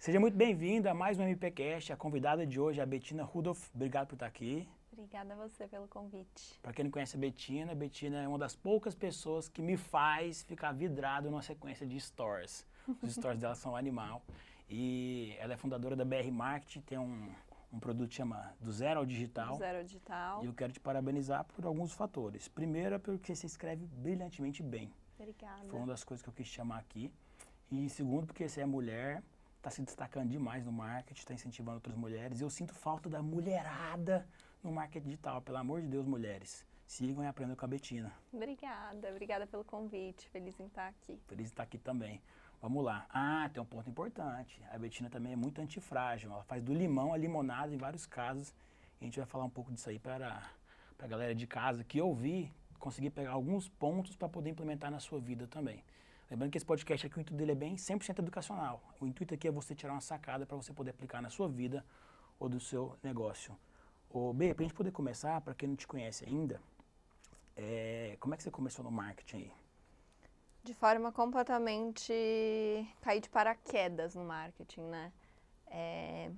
Seja muito bem-vinda a mais um MPCast. A convidada de hoje é a Betina Rudolph. Obrigado por estar aqui. Obrigada a você pelo convite. Para quem não conhece a Betina, a Betina é uma das poucas pessoas que me faz ficar vidrado numa sequência de stories. Os stories dela são animal. E ela é fundadora da BR Market, tem um, um produto que chama Do Zero ao Digital. Do Zero ao Digital. E eu quero te parabenizar por alguns fatores. Primeiro é porque você escreve brilhantemente bem. Obrigada. Foi uma das coisas que eu quis chamar aqui. E segundo, porque você é mulher, está se destacando demais no marketing, está incentivando outras mulheres. Eu sinto falta da mulherada no marketing digital. Pelo amor de Deus, mulheres. Sigam e aprendam com a Betina. Obrigada, obrigada pelo convite. Feliz em estar aqui. Feliz em estar aqui também. Vamos lá. Ah, tem um ponto importante. A Betina também é muito antifrágil. Ela faz do limão a limonada em vários casos. E a gente vai falar um pouco disso aí para a galera de casa que eu vi conseguir pegar alguns pontos para poder implementar na sua vida também. Lembrando que esse podcast aqui, o intuito dele é bem 100% educacional. O intuito aqui é você tirar uma sacada para você poder aplicar na sua vida ou do seu negócio. Ô, B, para a gente poder começar, para quem não te conhece ainda, é, como é que você começou no marketing aí? De forma completamente cair de paraquedas no marketing, né? É,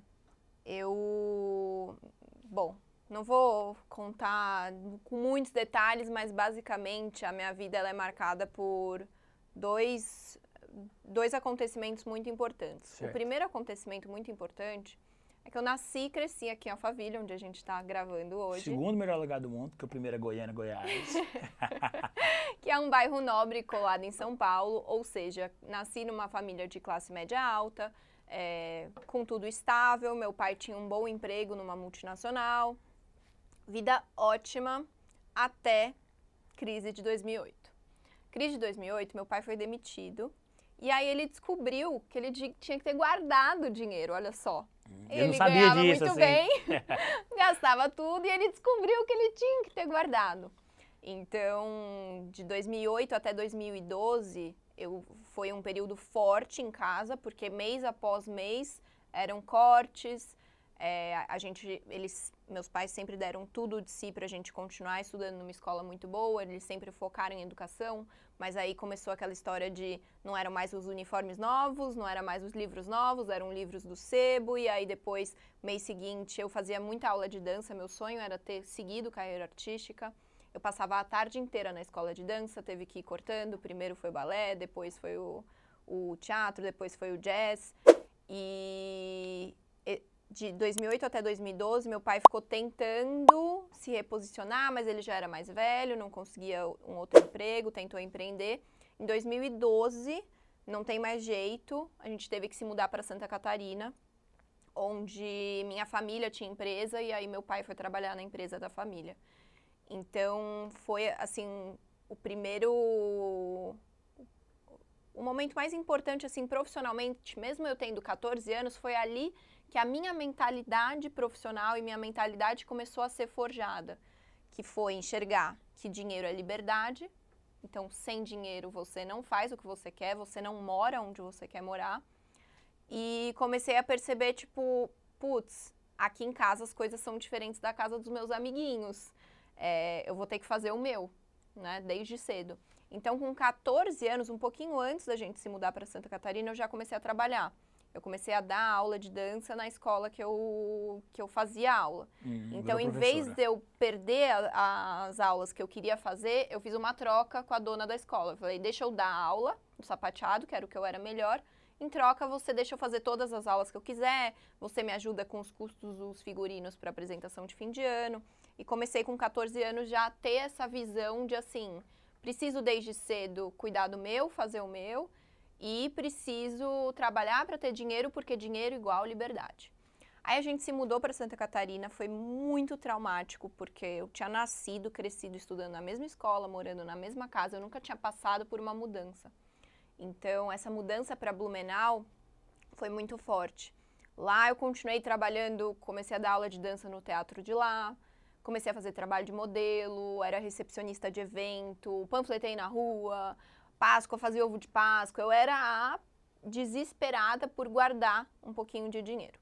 eu, bom, não vou contar com muitos detalhes, mas basicamente a minha vida ela é marcada por dois, dois acontecimentos muito importantes. Certo. O primeiro acontecimento muito importante é que eu nasci e cresci aqui em Alphaville, onde a gente está gravando hoje. Segundo melhor lugar do mundo, porque o primeiro é Goiânia, Goiás. que é um bairro nobre colado em São Paulo, ou seja, nasci numa família de classe média alta, é, com tudo estável, meu pai tinha um bom emprego numa multinacional, vida ótima até crise de 2008. Crise de 2008, meu pai foi demitido. E aí ele descobriu que ele tinha que ter guardado o dinheiro, olha só. Eu ele ganhava disso, muito assim. bem, gastava tudo e ele descobriu que ele tinha que ter guardado. Então, de 2008 até 2012, eu, foi um período forte em casa, porque mês após mês eram cortes. É, a gente, eles, meus pais sempre deram tudo de si para a gente continuar estudando numa escola muito boa. Eles sempre focaram em educação, mas aí começou aquela história de não eram mais os uniformes novos, não eram mais os livros novos, eram livros do sebo. E aí depois, mês seguinte, eu fazia muita aula de dança. Meu sonho era ter seguido carreira artística. Eu passava a tarde inteira na escola de dança, teve que ir cortando. Primeiro foi o balé, depois foi o, o teatro, depois foi o jazz. E de 2008 até 2012, meu pai ficou tentando se reposicionar, mas ele já era mais velho, não conseguia um outro emprego, tentou empreender. Em 2012, não tem mais jeito, a gente teve que se mudar para Santa Catarina, onde minha família tinha empresa e aí meu pai foi trabalhar na empresa da família. Então, foi assim, o primeiro o momento mais importante, assim, profissionalmente, mesmo eu tendo 14 anos, foi ali que a minha mentalidade profissional e minha mentalidade começou a ser forjada, que foi enxergar que dinheiro é liberdade, então sem dinheiro você não faz o que você quer, você não mora onde você quer morar. E comecei a perceber tipo, putz, aqui em casa as coisas são diferentes da casa dos meus amiguinhos. É, eu vou ter que fazer o meu, né, desde cedo. Então, com 14 anos, um pouquinho antes da gente se mudar para Santa Catarina, eu já comecei a trabalhar. Eu comecei a dar aula de dança na escola que eu, que eu fazia aula. Hum, então, em vez de eu perder a, a, as aulas que eu queria fazer, eu fiz uma troca com a dona da escola. Eu falei, deixa eu dar aula do sapateado, que era o que eu era melhor. Em troca, você deixa eu fazer todas as aulas que eu quiser, você me ajuda com os custos dos figurinos para apresentação de fim de ano. E comecei com 14 anos já a ter essa visão de assim, preciso desde cedo cuidar do meu, fazer o meu, e preciso trabalhar para ter dinheiro porque dinheiro igual liberdade. Aí a gente se mudou para Santa Catarina, foi muito traumático porque eu tinha nascido, crescido estudando na mesma escola, morando na mesma casa, eu nunca tinha passado por uma mudança. Então essa mudança para Blumenau foi muito forte. Lá eu continuei trabalhando, comecei a dar aula de dança no teatro de lá, comecei a fazer trabalho de modelo, era recepcionista de evento, panfletei na rua, Páscoa, fazia ovo de Páscoa. Eu era a desesperada por guardar um pouquinho de dinheiro.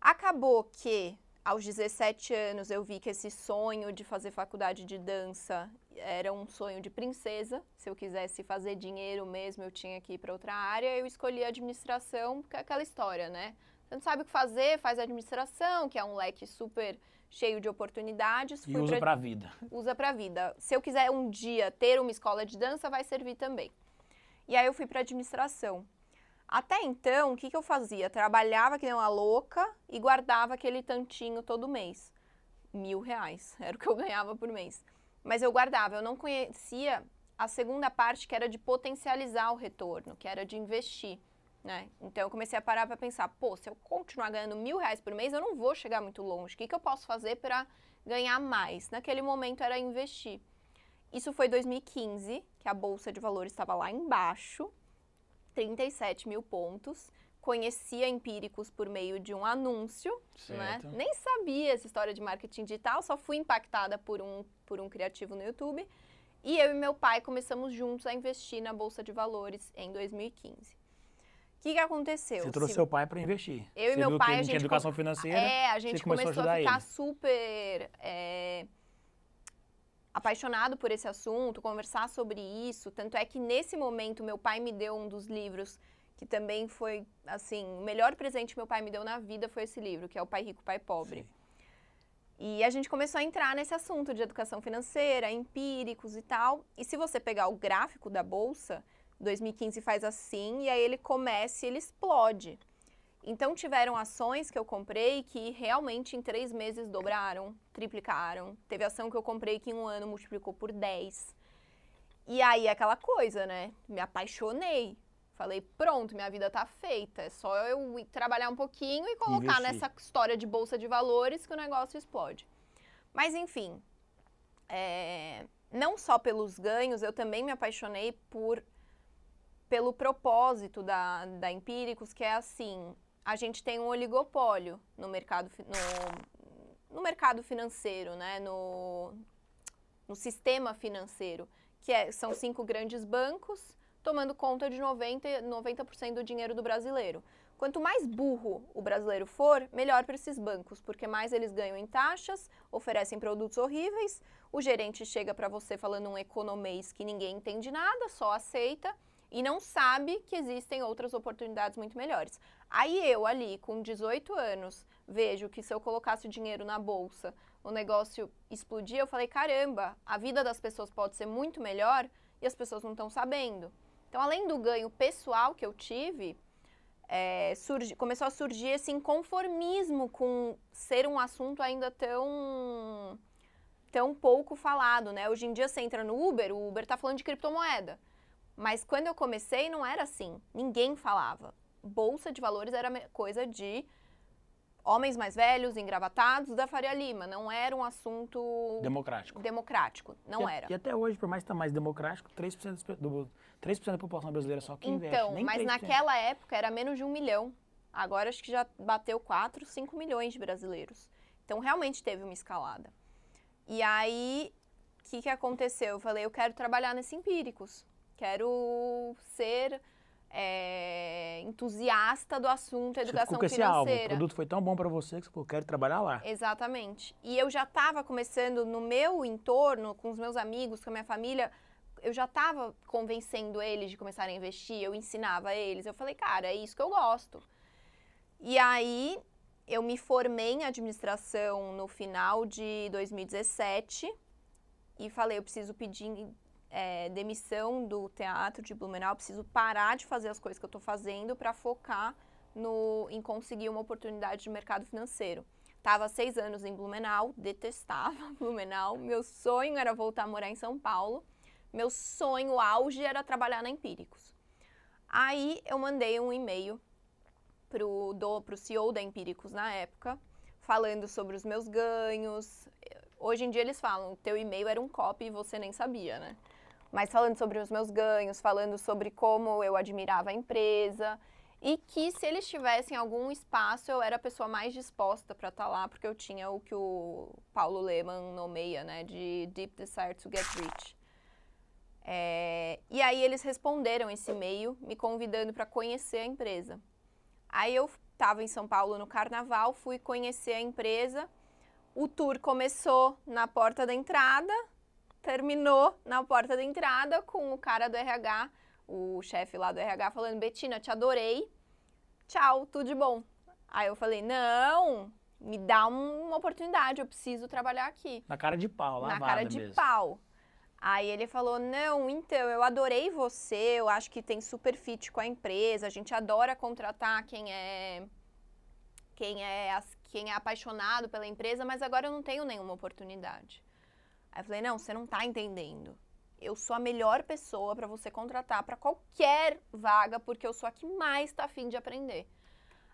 Acabou que aos 17 anos eu vi que esse sonho de fazer faculdade de dança era um sonho de princesa. Se eu quisesse fazer dinheiro mesmo, eu tinha que ir para outra área. Eu escolhi administração, porque é aquela história, né? Você não sabe o que fazer, faz administração, que é um leque super cheio de oportunidades. E usa para a vida. Usa para a vida. Se eu quiser um dia ter uma escola de dança, vai servir também. E aí eu fui para administração. Até então, o que, que eu fazia? Trabalhava que nem uma louca e guardava aquele tantinho todo mês. Mil reais era o que eu ganhava por mês. Mas eu guardava, eu não conhecia a segunda parte que era de potencializar o retorno, que era de investir. Né? Então eu comecei a parar para pensar, pô, se eu continuar ganhando mil reais por mês, eu não vou chegar muito longe. O que, que eu posso fazer para ganhar mais? Naquele momento era investir. Isso foi 2015, que a bolsa de valores estava lá embaixo, 37 mil pontos. Conhecia Empíricos por meio de um anúncio, né? Nem sabia essa história de marketing digital, só fui impactada por um, por um criativo no YouTube. E eu e meu pai começamos juntos a investir na bolsa de valores em 2015 que, que aconteceu? Você trouxe Se... seu pai para investir. Eu você e meu pai, a gente. educação com... financeira. É, a gente começou, começou a, a ficar ele. super. É, apaixonado por esse assunto, conversar sobre isso. Tanto é que nesse momento, meu pai me deu um dos livros que também foi, assim, o melhor presente que meu pai me deu na vida foi esse livro, que é O Pai Rico, Pai Pobre. Sim. E a gente começou a entrar nesse assunto de educação financeira, empíricos e tal. E se você pegar o gráfico da bolsa, 2015 faz assim, e aí ele começa e ele explode. Então tiveram ações que eu comprei que realmente em três meses dobraram, triplicaram. Teve ação que eu comprei que em um ano multiplicou por 10. E aí aquela coisa, né? Me apaixonei. Falei, pronto, minha vida tá feita. É só eu trabalhar um pouquinho e colocar nessa história de bolsa de valores que o negócio explode. Mas enfim, é... não só pelos ganhos, eu também me apaixonei por pelo propósito da, da Empíricos, que é assim, a gente tem um oligopólio no mercado, no, no mercado financeiro, né? no, no sistema financeiro, que é, são cinco grandes bancos tomando conta de 90%, 90 do dinheiro do brasileiro. Quanto mais burro o brasileiro for, melhor para esses bancos, porque mais eles ganham em taxas, oferecem produtos horríveis, o gerente chega para você falando um economês que ninguém entende nada, só aceita e não sabe que existem outras oportunidades muito melhores. Aí eu ali, com 18 anos, vejo que se eu colocasse o dinheiro na bolsa, o negócio explodia, eu falei, caramba, a vida das pessoas pode ser muito melhor e as pessoas não estão sabendo. Então, além do ganho pessoal que eu tive, é, surgi, começou a surgir esse inconformismo com ser um assunto ainda tão tão pouco falado, né? Hoje em dia você entra no Uber, o Uber tá falando de criptomoeda. Mas quando eu comecei, não era assim. Ninguém falava. Bolsa de valores era coisa de homens mais velhos, engravatados, da Faria Lima. Não era um assunto. Democrático. Democrático. Não e, era. E até hoje, por mais que está mais democrático, 3%, do, 3 da população brasileira é só que então, investe. Então, mas 3%. naquela época era menos de um milhão. Agora acho que já bateu 4, 5 milhões de brasileiros. Então, realmente teve uma escalada. E aí, o que, que aconteceu? Eu falei, eu quero trabalhar nesse Empíricos quero ser é, entusiasta do assunto educação você financeira. álbum. o produto foi tão bom para você que você falou, quero trabalhar lá. Exatamente. E eu já estava começando no meu entorno, com os meus amigos, com a minha família, eu já estava convencendo eles de começarem a investir, eu ensinava eles. Eu falei, cara, é isso que eu gosto. E aí eu me formei em administração no final de 2017 e falei, eu preciso pedir é, demissão do teatro de Blumenau, preciso parar de fazer as coisas que eu estou fazendo para focar no, em conseguir uma oportunidade de mercado financeiro. Estava seis anos em Blumenau, detestava Blumenau. Meu sonho era voltar a morar em São Paulo. Meu sonho, auge, era trabalhar na Empíricos. Aí eu mandei um e-mail pro, do, pro CEO da Empíricos na época, falando sobre os meus ganhos. Hoje em dia eles falam, teu e-mail era um copy e você nem sabia, né? mas falando sobre os meus ganhos, falando sobre como eu admirava a empresa e que se eles tivessem algum espaço eu era a pessoa mais disposta para estar tá lá porque eu tinha o que o Paulo Lehmann nomeia, né, de deep desire to get rich. É, e aí eles responderam esse e-mail me convidando para conhecer a empresa. Aí eu estava em São Paulo no carnaval, fui conhecer a empresa. O tour começou na porta da entrada, terminou na porta da entrada com o cara do RH, o chefe lá do RH, falando: Betina, te adorei, tchau, tudo de bom. Aí eu falei: não, me dá uma oportunidade, eu preciso trabalhar aqui. Na cara de pau, lá Na cara de mesmo. pau. Aí ele falou: Não, então, eu adorei você, eu acho que tem super fit com a empresa, a gente adora contratar quem é quem é, quem é apaixonado pela empresa, mas agora eu não tenho nenhuma oportunidade. Aí eu falei: não, você não tá entendendo. Eu sou a melhor pessoa para você contratar para qualquer vaga, porque eu sou a que mais tá afim de aprender.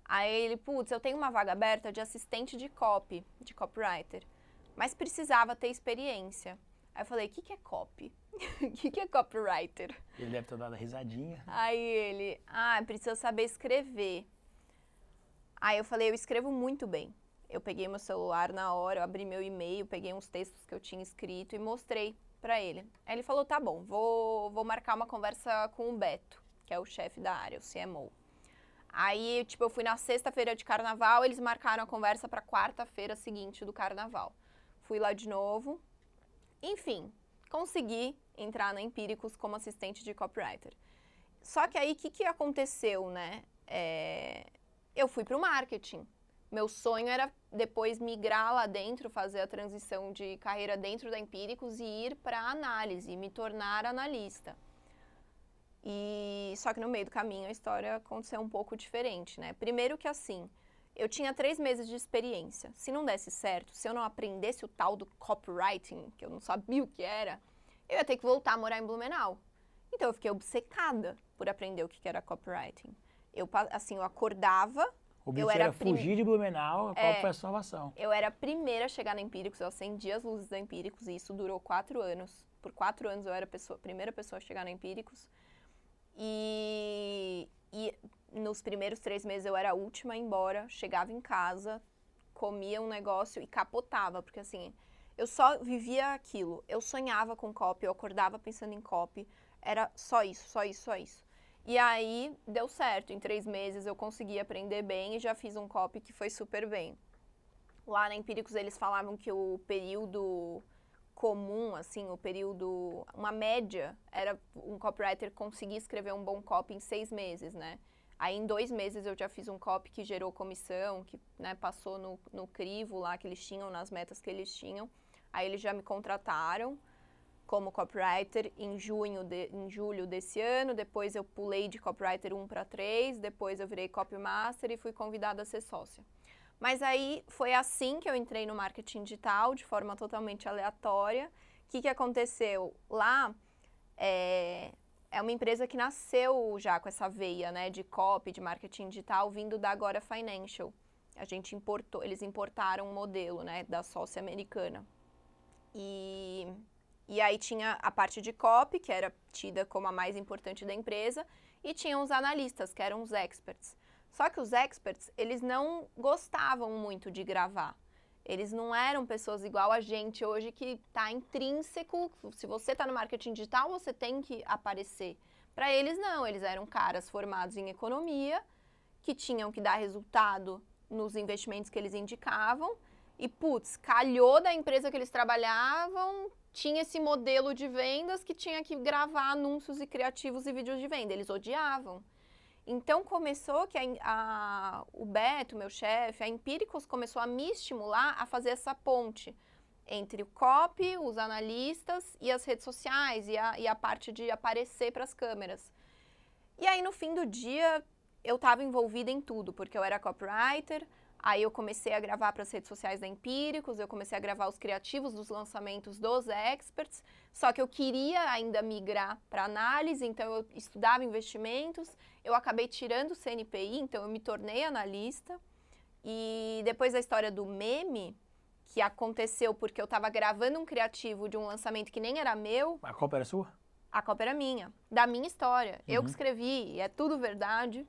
Aí ele, putz, eu tenho uma vaga aberta de assistente de copy, de copywriter, mas precisava ter experiência. Aí eu falei, o que, que é copy? O que, que é copywriter? Ele deve ter dado risadinha. Aí ele, ah, precisa saber escrever. Aí eu falei, eu escrevo muito bem. Eu peguei meu celular na hora, eu abri meu e-mail, peguei uns textos que eu tinha escrito e mostrei para ele. Aí ele falou: tá bom, vou, vou marcar uma conversa com o Beto, que é o chefe da área, o CMO. Aí, tipo, eu fui na sexta-feira de carnaval, eles marcaram a conversa para quarta-feira seguinte do carnaval. Fui lá de novo. Enfim, consegui entrar na Empíricos como assistente de copywriter. Só que aí, o que, que aconteceu, né? É... Eu fui para o marketing meu sonho era depois migrar lá dentro, fazer a transição de carreira dentro da Empíricos e ir para análise, me tornar analista. E só que no meio do caminho a história aconteceu um pouco diferente, né? Primeiro que assim, eu tinha três meses de experiência. Se não desse certo, se eu não aprendesse o tal do copywriting, que eu não sabia o que era, eu ia ter que voltar a morar em Blumenau. Então eu fiquei obcecada por aprender o que era copywriting. Eu assim, eu acordava objetivo era, era fugir de Blumenau, a é, qual foi a salvação. Eu era a primeira a chegar na Empíricos, eu acendi as luzes da Empíricos e isso durou quatro anos. Por quatro anos eu era a, pessoa, primeira pessoa a chegar na Empíricos. E, e nos primeiros três meses eu era a última a ir embora, chegava em casa, comia um negócio e capotava, porque assim, eu só vivia aquilo. Eu sonhava com copy, eu acordava pensando em copy, era só isso, só isso, só isso. E aí deu certo, em três meses eu consegui aprender bem e já fiz um copy que foi super bem. Lá na Empíricos eles falavam que o período comum, assim, o período, uma média, era um copywriter conseguir escrever um bom copy em seis meses, né? Aí em dois meses eu já fiz um copy que gerou comissão, que né, passou no, no crivo lá que eles tinham, nas metas que eles tinham. Aí eles já me contrataram como copywriter em junho de, em julho desse ano, depois eu pulei de copywriter 1 para 3, depois eu virei copymaster e fui convidada a ser sócia. Mas aí foi assim que eu entrei no marketing digital, de forma totalmente aleatória. O que, que aconteceu? Lá é, é uma empresa que nasceu já com essa veia né, de copy, de marketing digital, vindo da Agora Financial. A gente importou, eles importaram um modelo né, da sócia americana. E e aí tinha a parte de copy, que era tida como a mais importante da empresa, e tinha os analistas, que eram os experts. Só que os experts, eles não gostavam muito de gravar. Eles não eram pessoas igual a gente hoje que está intrínseco. Se você está no marketing digital, você tem que aparecer. Para eles, não. Eles eram caras formados em economia, que tinham que dar resultado nos investimentos que eles indicavam e putz, calhou da empresa que eles trabalhavam, tinha esse modelo de vendas que tinha que gravar anúncios e criativos e vídeos de venda. Eles odiavam. Então começou que a, a, o Beto, meu chefe, a Empíricos começou a me estimular a fazer essa ponte entre o copy, os analistas e as redes sociais e a, e a parte de aparecer para as câmeras. E aí no fim do dia eu estava envolvida em tudo, porque eu era copywriter, Aí eu comecei a gravar para as redes sociais da Empíricos, eu comecei a gravar os criativos dos lançamentos dos experts. Só que eu queria ainda migrar para análise, então eu estudava investimentos. Eu acabei tirando o CNPI, então eu me tornei analista. E depois da história do meme, que aconteceu porque eu estava gravando um criativo de um lançamento que nem era meu. A Copa era sua? A Copa era minha, da minha história. Uhum. Eu que uhum. escrevi, é tudo verdade.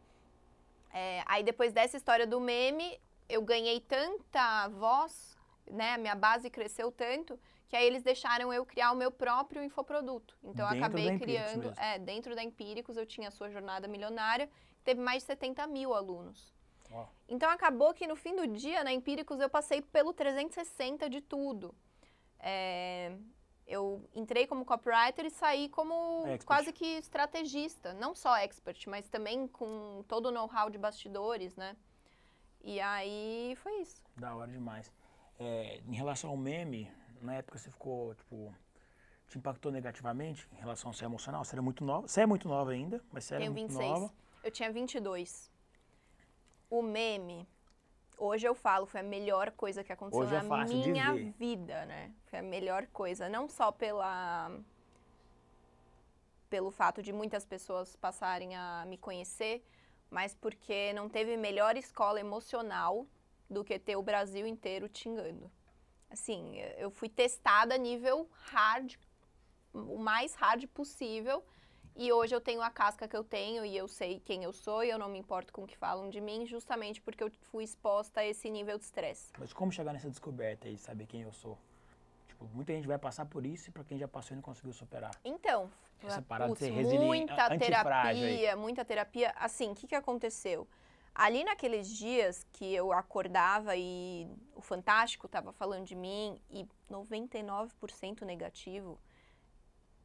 É, aí depois dessa história do meme, eu ganhei tanta voz, né? minha base cresceu tanto que aí eles deixaram eu criar o meu próprio infoproduto. Então dentro eu acabei criando, é, dentro da Empíricos eu tinha a sua jornada milionária, teve mais de 70 mil alunos. Oh. Então acabou que no fim do dia na Empíricos eu passei pelo 360 de tudo. É, eu entrei como copywriter e saí como expert. quase que estrategista, não só expert, mas também com todo o know-how de bastidores, né? E aí foi isso. Da hora demais. É, em relação ao meme, na época você ficou, tipo, te impactou negativamente em relação ao ser emocional? Você era muito nova? Você é muito nova ainda, mas você era Tenho 26. muito nova. Eu tinha 22. O meme, hoje eu falo, foi a melhor coisa que aconteceu hoje é na minha vida, né? Foi a melhor coisa, não só pela pelo fato de muitas pessoas passarem a me conhecer, mas porque não teve melhor escola emocional do que ter o Brasil inteiro xingando. Assim, eu fui testada a nível hard, o mais hard possível, e hoje eu tenho a casca que eu tenho e eu sei quem eu sou e eu não me importo com o que falam de mim, justamente porque eu fui exposta a esse nível de estresse. Mas como chegar nessa descoberta e saber quem eu sou? Tipo, muita gente vai passar por isso e para quem já passou e não conseguiu superar. Então, essa ah, parada putz, de ser resiliente, muita terapia, aí. muita terapia. Assim, o que, que aconteceu? Ali naqueles dias que eu acordava e o Fantástico estava falando de mim e 99% negativo,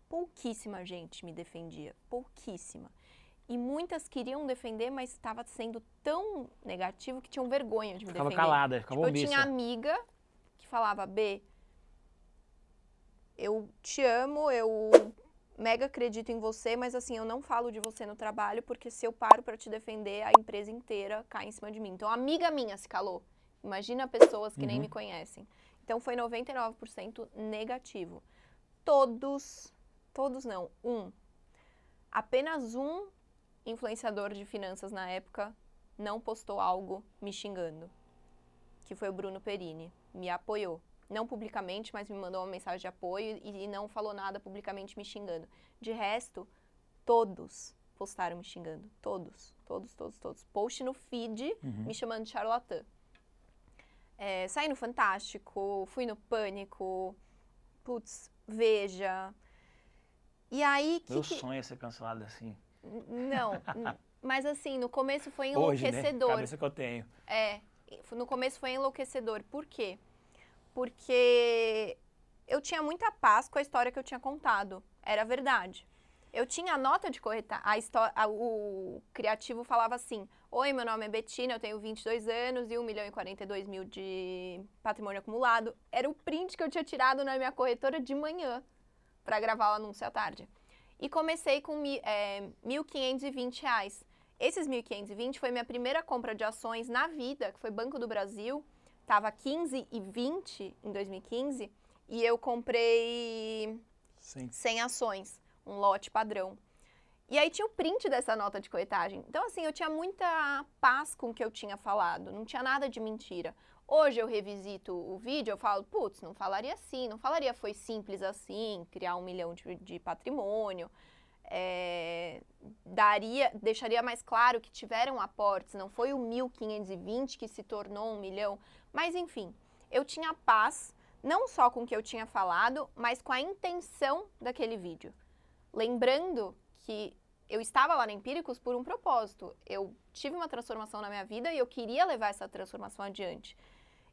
pouquíssima gente me defendia, pouquíssima. E muitas queriam defender, mas estava sendo tão negativo que tinham vergonha de me ficava defender. Ficava calada, ficava tipo, Eu tinha amiga que falava, B, eu te amo, eu mega acredito em você, mas assim, eu não falo de você no trabalho, porque se eu paro para te defender, a empresa inteira cai em cima de mim. Então, amiga minha se calou. Imagina pessoas que uhum. nem me uhum. conhecem. Então, foi 99% negativo. Todos, todos não, um. Apenas um influenciador de finanças na época não postou algo me xingando, que foi o Bruno Perini. Me apoiou não publicamente, mas me mandou uma mensagem de apoio e, e não falou nada publicamente me xingando. De resto, todos postaram me xingando. Todos, todos, todos, todos. Post no feed uhum. me chamando de charlatã. É, saí no Fantástico, fui no Pânico, putz, Veja. E aí que. Meu sonho é ser cancelado assim. Não, mas assim, no começo foi enlouquecedor. Hoje, né? Cabeça que eu tenho. É, no começo foi enlouquecedor. Por quê? porque eu tinha muita paz com a história que eu tinha contado. Era verdade. Eu tinha a nota de corretagem, a história, o criativo falava assim: Oi, meu nome é Betina, eu tenho 22 anos e 1 milhão e 42 mil de patrimônio acumulado. Era o print que eu tinha tirado na minha corretora de manhã para gravar o anúncio à tarde. E comecei com é, R$ 1.520. Reais. Esses 1.520 foi minha primeira compra de ações na vida, que foi Banco do Brasil, tava 15 e 20 em 2015 e eu comprei Sim. 100 ações, um lote padrão. E aí tinha o print dessa nota de coetagem. Então, assim, eu tinha muita paz com o que eu tinha falado, não tinha nada de mentira. Hoje eu revisito o vídeo, eu falo, putz, não falaria assim, não falaria foi simples assim, criar um milhão de, de patrimônio. É, daria, deixaria mais claro que tiveram aportes, não foi o 1.520 que se tornou um milhão, mas enfim, eu tinha paz não só com o que eu tinha falado, mas com a intenção daquele vídeo. Lembrando que eu estava lá na Empíricos por um propósito. Eu tive uma transformação na minha vida e eu queria levar essa transformação adiante.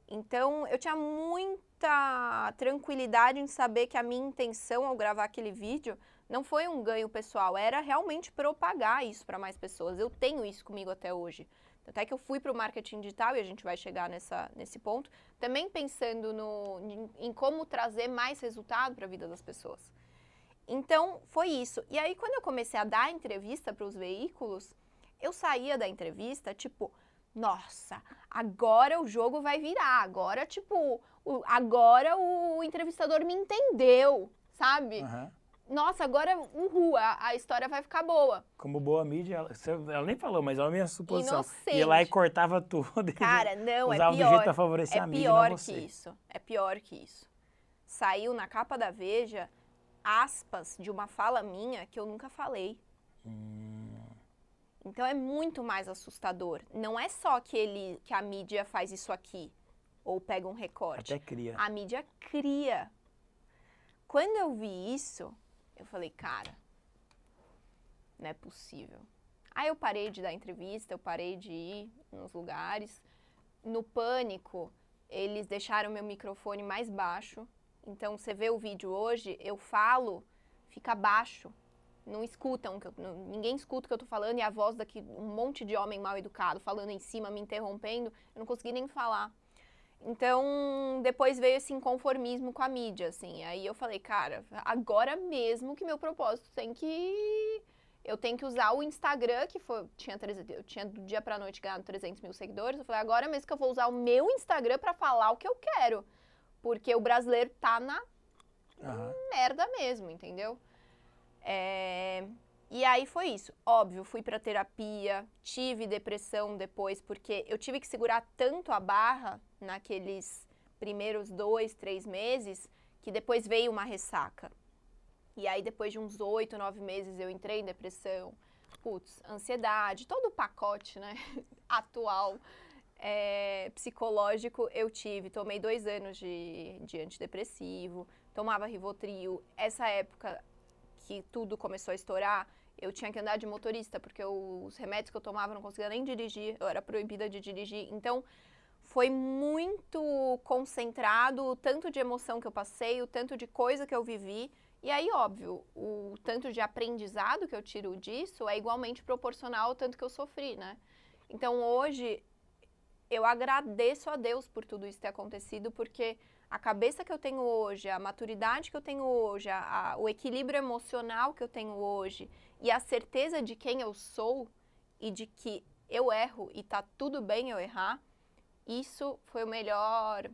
Então, eu tinha muita tranquilidade em saber que a minha intenção ao gravar aquele vídeo não foi um ganho pessoal, era realmente propagar isso para mais pessoas. Eu tenho isso comigo até hoje. Até que eu fui para o marketing digital e a gente vai chegar nessa, nesse ponto, também pensando no, em, em como trazer mais resultado para a vida das pessoas. Então, foi isso. E aí, quando eu comecei a dar entrevista para os veículos, eu saía da entrevista tipo, nossa, agora o jogo vai virar, agora, tipo, o, agora o entrevistador me entendeu, sabe? Uhum nossa, agora é uhul, a, a história vai ficar boa. Como boa mídia, ela, ela nem falou, mas é a minha suposição. Inocente. Ia lá e cortava tudo. Cara, não, é pior. do jeito pra favorecer é a mídia, pior que isso. É pior que isso. Saiu na capa da Veja aspas de uma fala minha que eu nunca falei. Hum. Então é muito mais assustador. Não é só que ele que a mídia faz isso aqui ou pega um recorte. Até cria. A mídia cria. Quando eu vi isso, eu falei, cara, não é possível. Aí eu parei de dar entrevista, eu parei de ir nos lugares. No pânico, eles deixaram meu microfone mais baixo. Então, você vê o vídeo hoje, eu falo, fica baixo. Não escutam, ninguém escuta o que eu tô falando e a voz daqui, um monte de homem mal educado falando em cima, me interrompendo. Eu não consegui nem falar. Então, depois veio esse inconformismo com a mídia, assim. Aí eu falei, cara, agora mesmo que meu propósito tem que. Eu tenho que usar o Instagram, que foi, tinha, eu tinha do dia pra noite ganhado 300 mil seguidores. Eu falei, agora mesmo que eu vou usar o meu Instagram para falar o que eu quero. Porque o brasileiro tá na uhum. merda mesmo, entendeu? É, e aí foi isso. Óbvio, fui para terapia, tive depressão depois, porque eu tive que segurar tanto a barra naqueles primeiros dois, três meses, que depois veio uma ressaca. E aí, depois de uns oito, nove meses, eu entrei em depressão, putz, ansiedade, todo o pacote, né, atual é, psicológico eu tive. Tomei dois anos de, de antidepressivo, tomava Rivotril. Essa época que tudo começou a estourar, eu tinha que andar de motorista, porque os remédios que eu tomava eu não conseguia nem dirigir, eu era proibida de dirigir. Então, foi muito concentrado o tanto de emoção que eu passei, o tanto de coisa que eu vivi. E aí, óbvio, o tanto de aprendizado que eu tiro disso é igualmente proporcional ao tanto que eu sofri, né? Então, hoje, eu agradeço a Deus por tudo isso ter acontecido, porque a cabeça que eu tenho hoje, a maturidade que eu tenho hoje, a, a, o equilíbrio emocional que eu tenho hoje e a certeza de quem eu sou e de que eu erro e tá tudo bem eu errar, isso foi o melhor,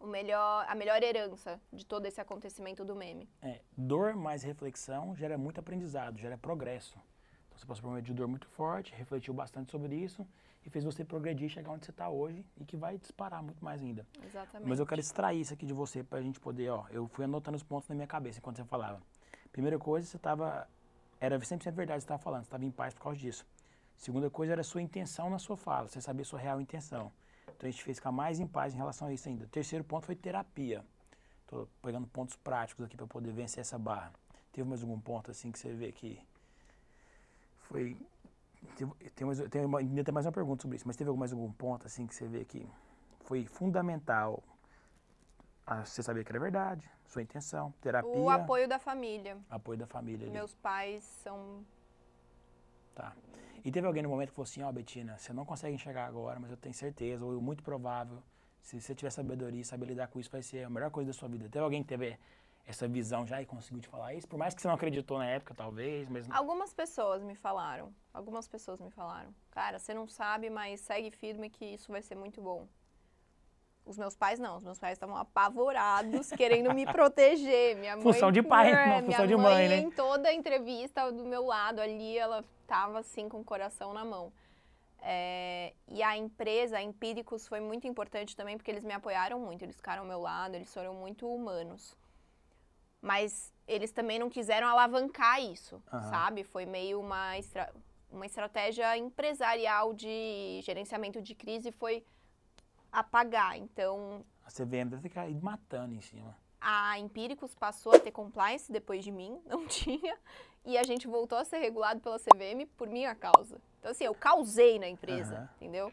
o melhor, a melhor herança de todo esse acontecimento do meme. É, dor mais reflexão gera muito aprendizado, gera progresso. Então você passou por um momento de dor muito forte, refletiu bastante sobre isso e fez você progredir, chegar onde você está hoje e que vai disparar muito mais ainda. Exatamente. Mas eu quero extrair isso aqui de você para a gente poder, ó, eu fui anotando os pontos na minha cabeça enquanto você falava. Primeira coisa, você estava, era 100% verdade você estava falando, você estava em paz por causa disso. Segunda coisa era a sua intenção na sua fala, você sabia a sua real intenção. Então a gente fez ficar mais em paz em relação a isso ainda. Terceiro ponto foi terapia. Estou pegando pontos práticos aqui para poder vencer essa barra. Teve mais algum ponto assim que você vê que foi tem, mais, tem uma, ainda tem mais uma pergunta sobre isso, mas teve mais algum ponto assim que você vê que foi fundamental você saber que era verdade, sua intenção, terapia. O apoio da família. Apoio da família. Ali. Meus pais são. Tá. E teve alguém no momento que falou assim: Ó, oh, Betina, você não consegue enxergar agora, mas eu tenho certeza, ou muito provável, se você tiver sabedoria e saber lidar com isso, vai ser a melhor coisa da sua vida. Teve alguém que teve essa visão já e conseguiu te falar isso? Por mais que você não acreditou na época, talvez, mas... Algumas pessoas me falaram, algumas pessoas me falaram, cara, você não sabe, mas segue firme que isso vai ser muito bom. Os meus pais não, os meus pais estavam apavorados, querendo me proteger. Minha mãe, função de pai, não, função de mãe, mãe né? em toda a entrevista do meu lado ali, ela estava assim com o coração na mão. É, e a empresa, a Empíricos, foi muito importante também, porque eles me apoiaram muito, eles ficaram ao meu lado, eles foram muito humanos. Mas eles também não quiseram alavancar isso, uhum. sabe? Foi meio uma, estra uma estratégia empresarial de gerenciamento de crise foi apagar, então... A CVM deve ter caído matando em cima. A Empíricos passou a ter compliance depois de mim, não tinha, e a gente voltou a ser regulado pela CVM por minha causa. Então, assim, eu causei na empresa, uhum. entendeu?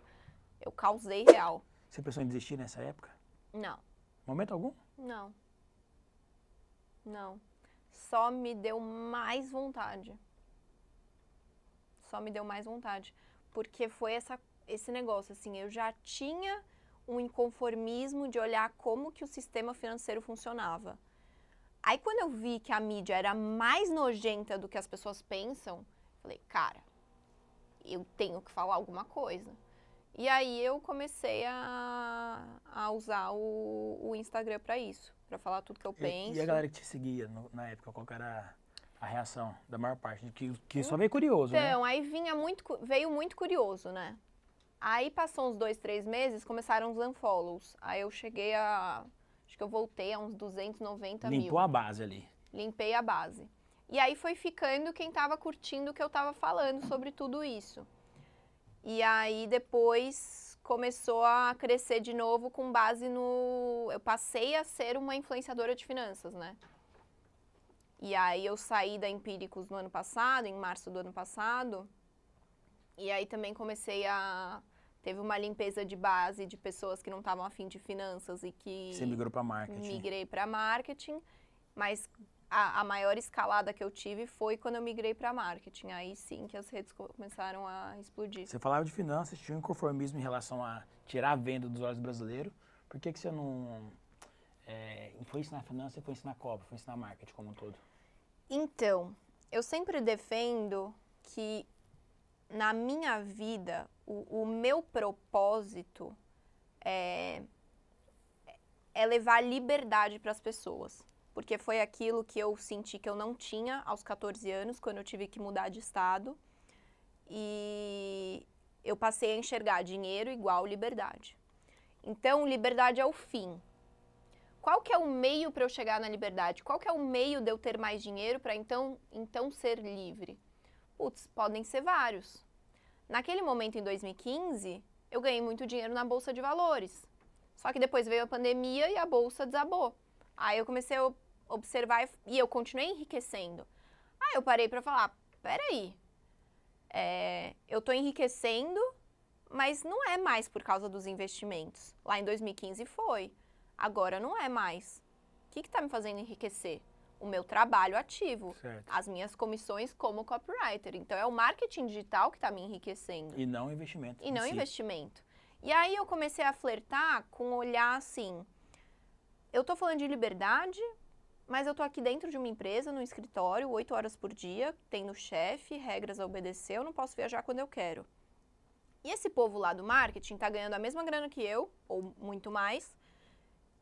Eu causei real. Você pensou em desistir nessa época? Não. Momento algum? Não. Não. Só me deu mais vontade. Só me deu mais vontade. Porque foi essa, esse negócio, assim, eu já tinha um inconformismo de olhar como que o sistema financeiro funcionava. Aí quando eu vi que a mídia era mais nojenta do que as pessoas pensam, falei, cara, eu tenho que falar alguma coisa. E aí eu comecei a, a usar o, o Instagram para isso para falar tudo que eu penso. E, e a galera que te seguia no, na época, qual era a reação da maior parte? Que, que hum, só veio curioso, então, né? Então, aí vinha muito, veio muito curioso, né? Aí passou uns dois, três meses, começaram os unfollows. Aí eu cheguei a. Acho que eu voltei a uns 290 Limpou mil. Limpou a base ali. Limpei a base. E aí foi ficando quem estava curtindo o que eu estava falando sobre tudo isso. E aí depois começou a crescer de novo com base no. Eu passei a ser uma influenciadora de finanças, né? E aí eu saí da Empíricos no ano passado, em março do ano passado. E aí também comecei a. Teve uma limpeza de base de pessoas que não estavam afim de finanças e que. Você migrou para marketing. Migrei para marketing, mas a, a, maior escalada que eu tive foi quando eu migrei para marketing. Aí sim que as redes começaram a explodir. Você falava de finanças, tinha um conformismo em relação a tirar a venda dos olhos brasileiros. Por que, que você não é, foi ensinar finanças, foi ensinar cobra, foi ensinar marketing como um todo? Então, eu sempre defendo que na minha vida o, o meu propósito é, é levar liberdade para as pessoas porque foi aquilo que eu senti que eu não tinha aos 14 anos, quando eu tive que mudar de estado. E eu passei a enxergar dinheiro igual liberdade. Então, liberdade é o fim. Qual que é o meio para eu chegar na liberdade? Qual que é o meio de eu ter mais dinheiro para então, então ser livre? Putz, podem ser vários. Naquele momento, em 2015, eu ganhei muito dinheiro na Bolsa de Valores. Só que depois veio a pandemia e a Bolsa desabou. Aí eu comecei a observar e eu continuei enriquecendo. Aí eu parei para falar, peraí, é, eu estou enriquecendo, mas não é mais por causa dos investimentos. Lá em 2015 foi, agora não é mais. O que está me fazendo enriquecer? O meu trabalho ativo, certo. as minhas comissões como copywriter. Então é o marketing digital que está me enriquecendo. E não investimento. E não si. investimento. E aí eu comecei a flertar com olhar assim. Eu estou falando de liberdade, mas eu tô aqui dentro de uma empresa, no escritório, oito horas por dia, tendo chefe, regras a obedecer, eu não posso viajar quando eu quero. E esse povo lá do marketing tá ganhando a mesma grana que eu, ou muito mais,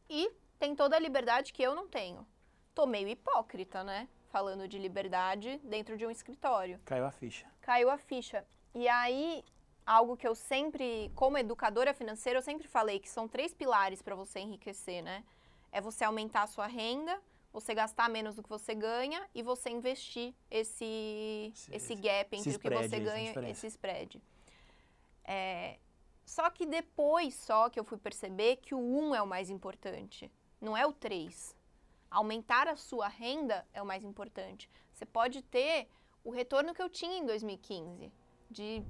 e tem toda a liberdade que eu não tenho. Tô meio hipócrita, né? Falando de liberdade dentro de um escritório. Caiu a ficha. Caiu a ficha. E aí, algo que eu sempre, como educadora financeira, eu sempre falei que são três pilares para você enriquecer, né? É você aumentar a sua renda, você gastar menos do que você ganha e você investir esse, esse, esse gap entre o que você ganha e esse spread. É, só que depois só que eu fui perceber que o 1 um é o mais importante, não é o 3. Aumentar a sua renda é o mais importante. Você pode ter o retorno que eu tinha em 2015, de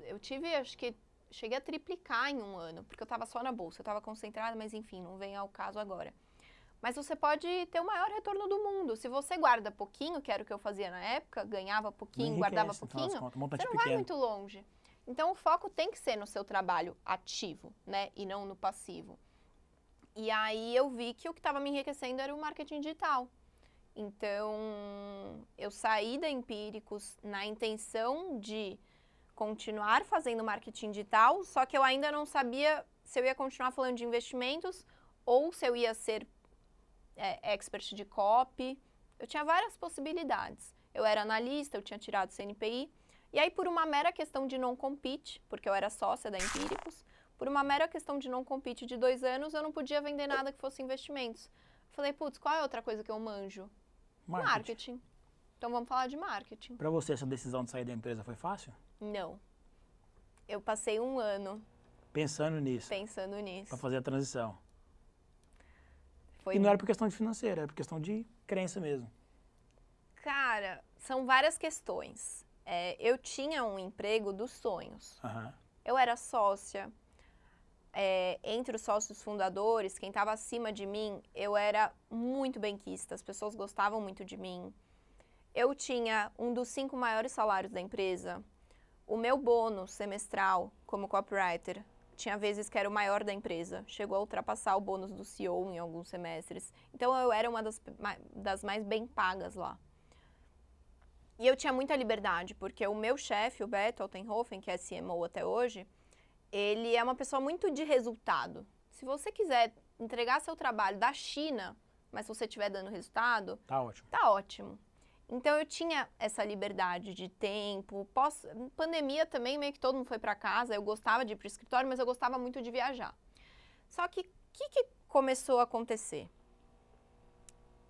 eu tive, acho que cheguei a triplicar em um ano, porque eu estava só na bolsa, eu estava concentrada, mas enfim, não vem ao caso agora. Mas você pode ter o maior retorno do mundo. Se você guarda pouquinho, que era o que eu fazia na época, ganhava pouquinho, guardava pouquinho, contas, você não pequeno. vai muito longe. Então o foco tem que ser no seu trabalho ativo, né? E não no passivo. E aí eu vi que o que estava me enriquecendo era o marketing digital. Então, eu saí da Empíricos na intenção de continuar fazendo marketing digital, só que eu ainda não sabia se eu ia continuar falando de investimentos ou se eu ia ser é, expert de copy. Eu tinha várias possibilidades. Eu era analista, eu tinha tirado CNPI. E aí, por uma mera questão de não compete, porque eu era sócia da Empíricos, por uma mera questão de não compete de dois anos, eu não podia vender nada que fosse investimentos. Falei, putz, qual é outra coisa que eu manjo? Marketing. marketing. Então vamos falar de marketing. Para você, essa decisão de sair da empresa foi fácil? Não. Eu passei um ano. Pensando nisso. Pensando nisso. Para fazer a transição. Foi... E não era por questão de financeira, era por questão de crença mesmo. Cara, são várias questões. É, eu tinha um emprego dos sonhos. Uhum. Eu era sócia. É, entre os sócios fundadores, quem estava acima de mim, eu era muito benquista. As pessoas gostavam muito de mim. Eu tinha um dos cinco maiores salários da empresa. O meu bônus semestral como copywriter tinha vezes que era o maior da empresa, chegou a ultrapassar o bônus do CEO em alguns semestres. Então eu era uma das, das mais bem pagas lá. E eu tinha muita liberdade, porque o meu chefe, o Beto Altenhofen, que é CMO até hoje, ele é uma pessoa muito de resultado. Se você quiser entregar seu trabalho da China, mas se você estiver dando resultado, tá ótimo. Tá ótimo. Então eu tinha essa liberdade de tempo. Pós pandemia também meio que todo mundo foi para casa. Eu gostava de ir para o escritório, mas eu gostava muito de viajar. Só que o que, que começou a acontecer?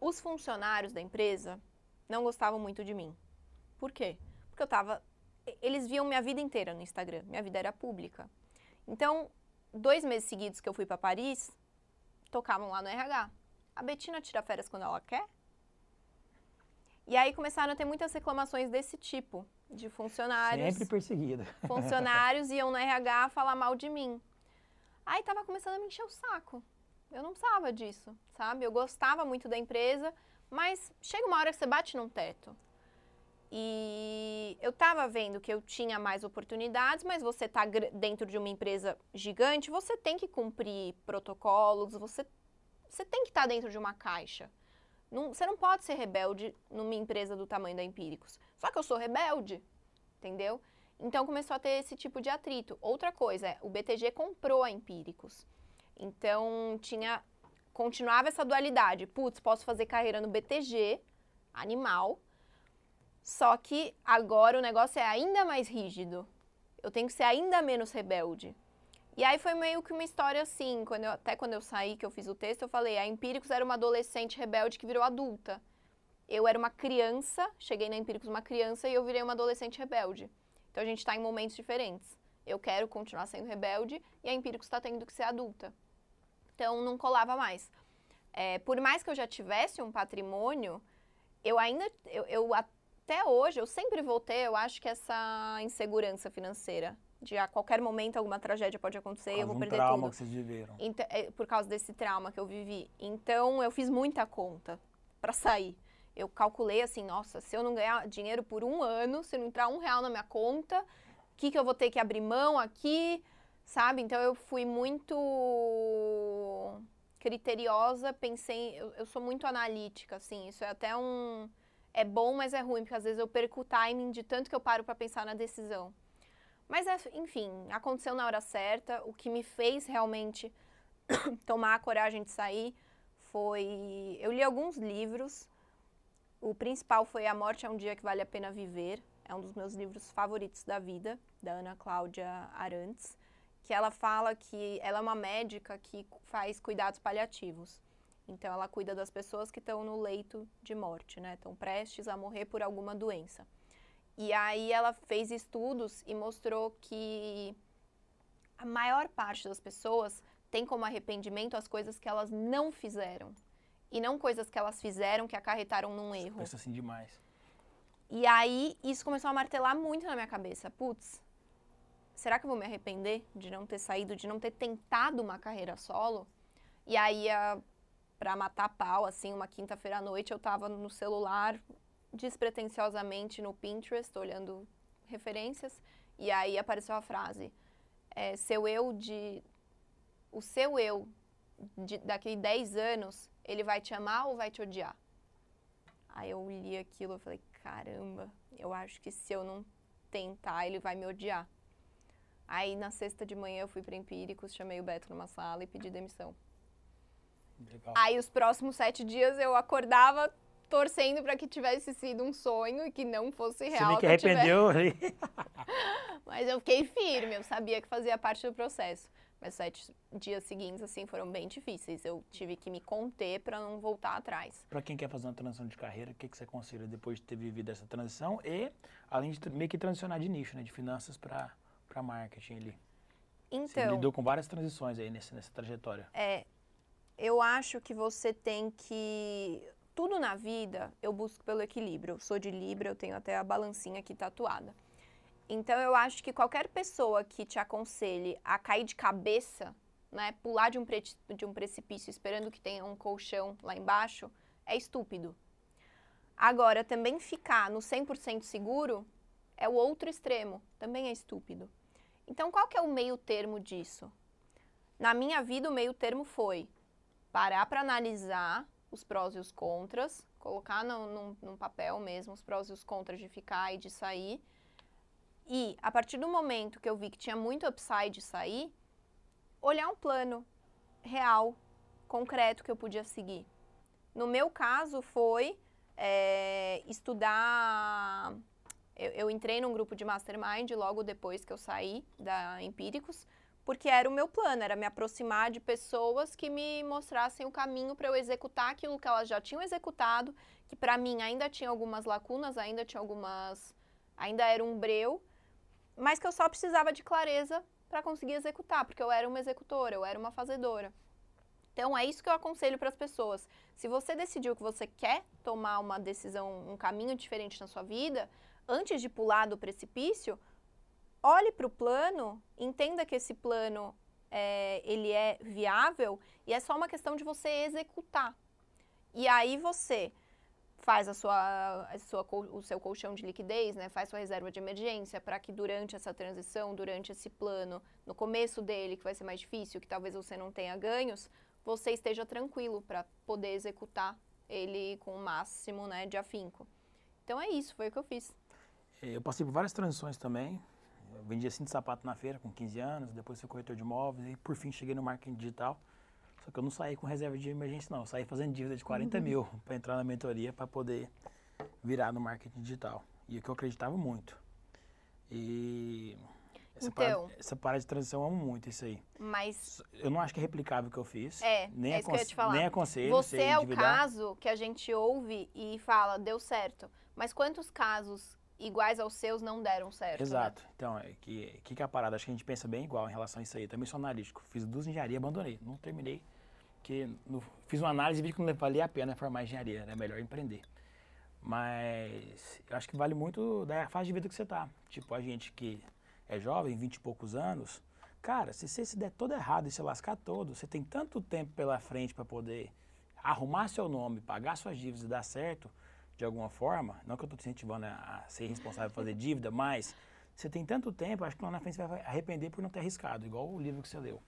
Os funcionários da empresa não gostavam muito de mim. Por quê? Porque eu estava eles viam minha vida inteira no Instagram. Minha vida era pública. Então, dois meses seguidos que eu fui para Paris, tocavam lá no RH. A Betina tira férias quando ela quer, e aí começaram a ter muitas reclamações desse tipo, de funcionários. Sempre perseguida. Funcionários iam no RH falar mal de mim. Aí tava começando a me encher o saco. Eu não precisava disso, sabe? Eu gostava muito da empresa, mas chega uma hora que você bate num teto. E eu estava vendo que eu tinha mais oportunidades, mas você está dentro de uma empresa gigante, você tem que cumprir protocolos, você, você tem que estar tá dentro de uma caixa. Não, você não pode ser rebelde numa empresa do tamanho da Empíricos. Só que eu sou rebelde, entendeu? Então começou a ter esse tipo de atrito. Outra coisa é, o BTG comprou a Empíricos. Então tinha continuava essa dualidade. Putz, posso fazer carreira no BTG, animal. Só que agora o negócio é ainda mais rígido. Eu tenho que ser ainda menos rebelde. E aí foi meio que uma história assim, quando eu, até quando eu saí, que eu fiz o texto, eu falei, a Empíricos era uma adolescente rebelde que virou adulta. Eu era uma criança, cheguei na Empíricos uma criança e eu virei uma adolescente rebelde. Então a gente está em momentos diferentes. Eu quero continuar sendo rebelde e a Empíricos está tendo que ser adulta. Então não colava mais. É, por mais que eu já tivesse um patrimônio, eu ainda, eu, eu até hoje, eu sempre vou ter, eu acho que essa insegurança financeira de a qualquer momento alguma tragédia pode acontecer, eu vou um perder trauma tudo. que vocês viveram. Então, é, por causa desse trauma que eu vivi. Então eu fiz muita conta para sair. Eu calculei assim, nossa, se eu não ganhar dinheiro por um ano, se não entrar um real na minha conta, o que, que eu vou ter que abrir mão aqui, sabe? Então eu fui muito criteriosa, pensei, eu, eu sou muito analítica, assim, isso é até um é bom, mas é ruim, porque às vezes eu perco o timing de tanto que eu paro para pensar na decisão. Mas, é, enfim, aconteceu na hora certa. O que me fez realmente tomar a coragem de sair foi. Eu li alguns livros. O principal foi A Morte é um Dia que Vale a Pena Viver. É um dos meus livros favoritos da vida, da Ana Cláudia Arantes. Que ela fala que ela é uma médica que faz cuidados paliativos. Então, ela cuida das pessoas que estão no leito de morte, né? Estão prestes a morrer por alguma doença. E aí ela fez estudos e mostrou que a maior parte das pessoas tem como arrependimento as coisas que elas não fizeram e não coisas que elas fizeram que acarretaram num erro. Pensa assim demais. E aí isso começou a martelar muito na minha cabeça. Putz, será que eu vou me arrepender de não ter saído, de não ter tentado uma carreira solo? E aí, a, pra matar pau, assim, uma quinta-feira à noite, eu tava no celular despretensiosamente no Pinterest, olhando referências, e aí apareceu a frase: é, seu eu de. O seu eu de, daqui 10 anos, ele vai te amar ou vai te odiar? Aí eu li aquilo e falei: caramba, eu acho que se eu não tentar, ele vai me odiar. Aí na sexta de manhã eu fui para Empíricos, chamei o Beto numa sala e pedi demissão. Legal. Aí os próximos sete dias eu acordava torcendo para que tivesse sido um sonho e que não fosse real. Você me que arrependeu ali. Mas eu fiquei firme, eu sabia que fazia parte do processo. Mas sete dias seguintes, assim, foram bem difíceis. Eu tive que me conter para não voltar atrás. Para quem quer fazer uma transição de carreira, o que, que você aconselha depois de ter vivido essa transição e, além de meio que transicionar de nicho, né, de finanças para marketing ali? Então. Você lidou com várias transições aí nesse, nessa trajetória. É. Eu acho que você tem que tudo na vida eu busco pelo equilíbrio. Eu sou de Libra, eu tenho até a balancinha aqui tatuada. Então eu acho que qualquer pessoa que te aconselhe a cair de cabeça, né, pular de um, de um precipício esperando que tenha um colchão lá embaixo, é estúpido. Agora, também ficar no 100% seguro é o outro extremo, também é estúpido. Então, qual que é o meio termo disso? Na minha vida, o meio termo foi parar para analisar os prós e os contras, colocar no, num, num papel mesmo os prós e os contras de ficar e de sair. E a partir do momento que eu vi que tinha muito upside de sair, olhar um plano real, concreto que eu podia seguir. No meu caso foi é, estudar. Eu, eu entrei num grupo de mastermind logo depois que eu saí da Empíricos porque era o meu plano, era me aproximar de pessoas que me mostrassem o caminho para eu executar aquilo que elas já tinham executado, que para mim ainda tinha algumas lacunas, ainda tinha algumas, ainda era um breu, mas que eu só precisava de clareza para conseguir executar, porque eu era uma executora, eu era uma fazedora. Então é isso que eu aconselho para as pessoas. Se você decidiu que você quer tomar uma decisão, um caminho diferente na sua vida, antes de pular do precipício, olhe para o plano, entenda que esse plano é, ele é viável e é só uma questão de você executar. E aí você faz a sua, a sua, o seu colchão de liquidez, né? faz sua reserva de emergência para que durante essa transição, durante esse plano, no começo dele, que vai ser mais difícil, que talvez você não tenha ganhos, você esteja tranquilo para poder executar ele com o máximo né, de afinco. Então é isso, foi o que eu fiz. Eu passei por várias transições também, vendia assim cinto de sapato na feira com 15 anos, depois fui corretor de imóveis e por fim cheguei no marketing digital. Só que eu não saí com reserva de emergência, não. Eu saí fazendo dívida de 40 uhum. mil para entrar na mentoria para poder virar no marketing digital. E é o que eu acreditava muito. E. Essa, então, parada, essa parada de transição eu amo muito isso aí. Mas. Eu não acho que é replicável o que eu fiz. É, nem é isso que eu ia te falar. Nem aconselho. Você é o caso que a gente ouve e fala, deu certo. Mas quantos casos iguais aos seus não deram certo. Né? Exato. Né? Então, é que, que que é a parada? Acho que a gente pensa bem igual em relação a isso aí. Também sou analítico. Fiz duas engenharia, abandonei. Não terminei. Que no, fiz uma análise e vi que não valia a pena formar engenharia. é né? melhor empreender. Mas eu acho que vale muito da fase de vida que você tá. Tipo, a gente que é jovem, 20 e poucos anos, cara, se você se der todo errado e se lascar todo, você tem tanto tempo pela frente para poder arrumar seu nome, pagar suas dívidas e dar certo, de alguma forma, não que eu estou te incentivando né, a ser responsável por fazer dívida, mas você tem tanto tempo, acho que lá na frente você vai arrepender por não ter arriscado, igual o livro que você leu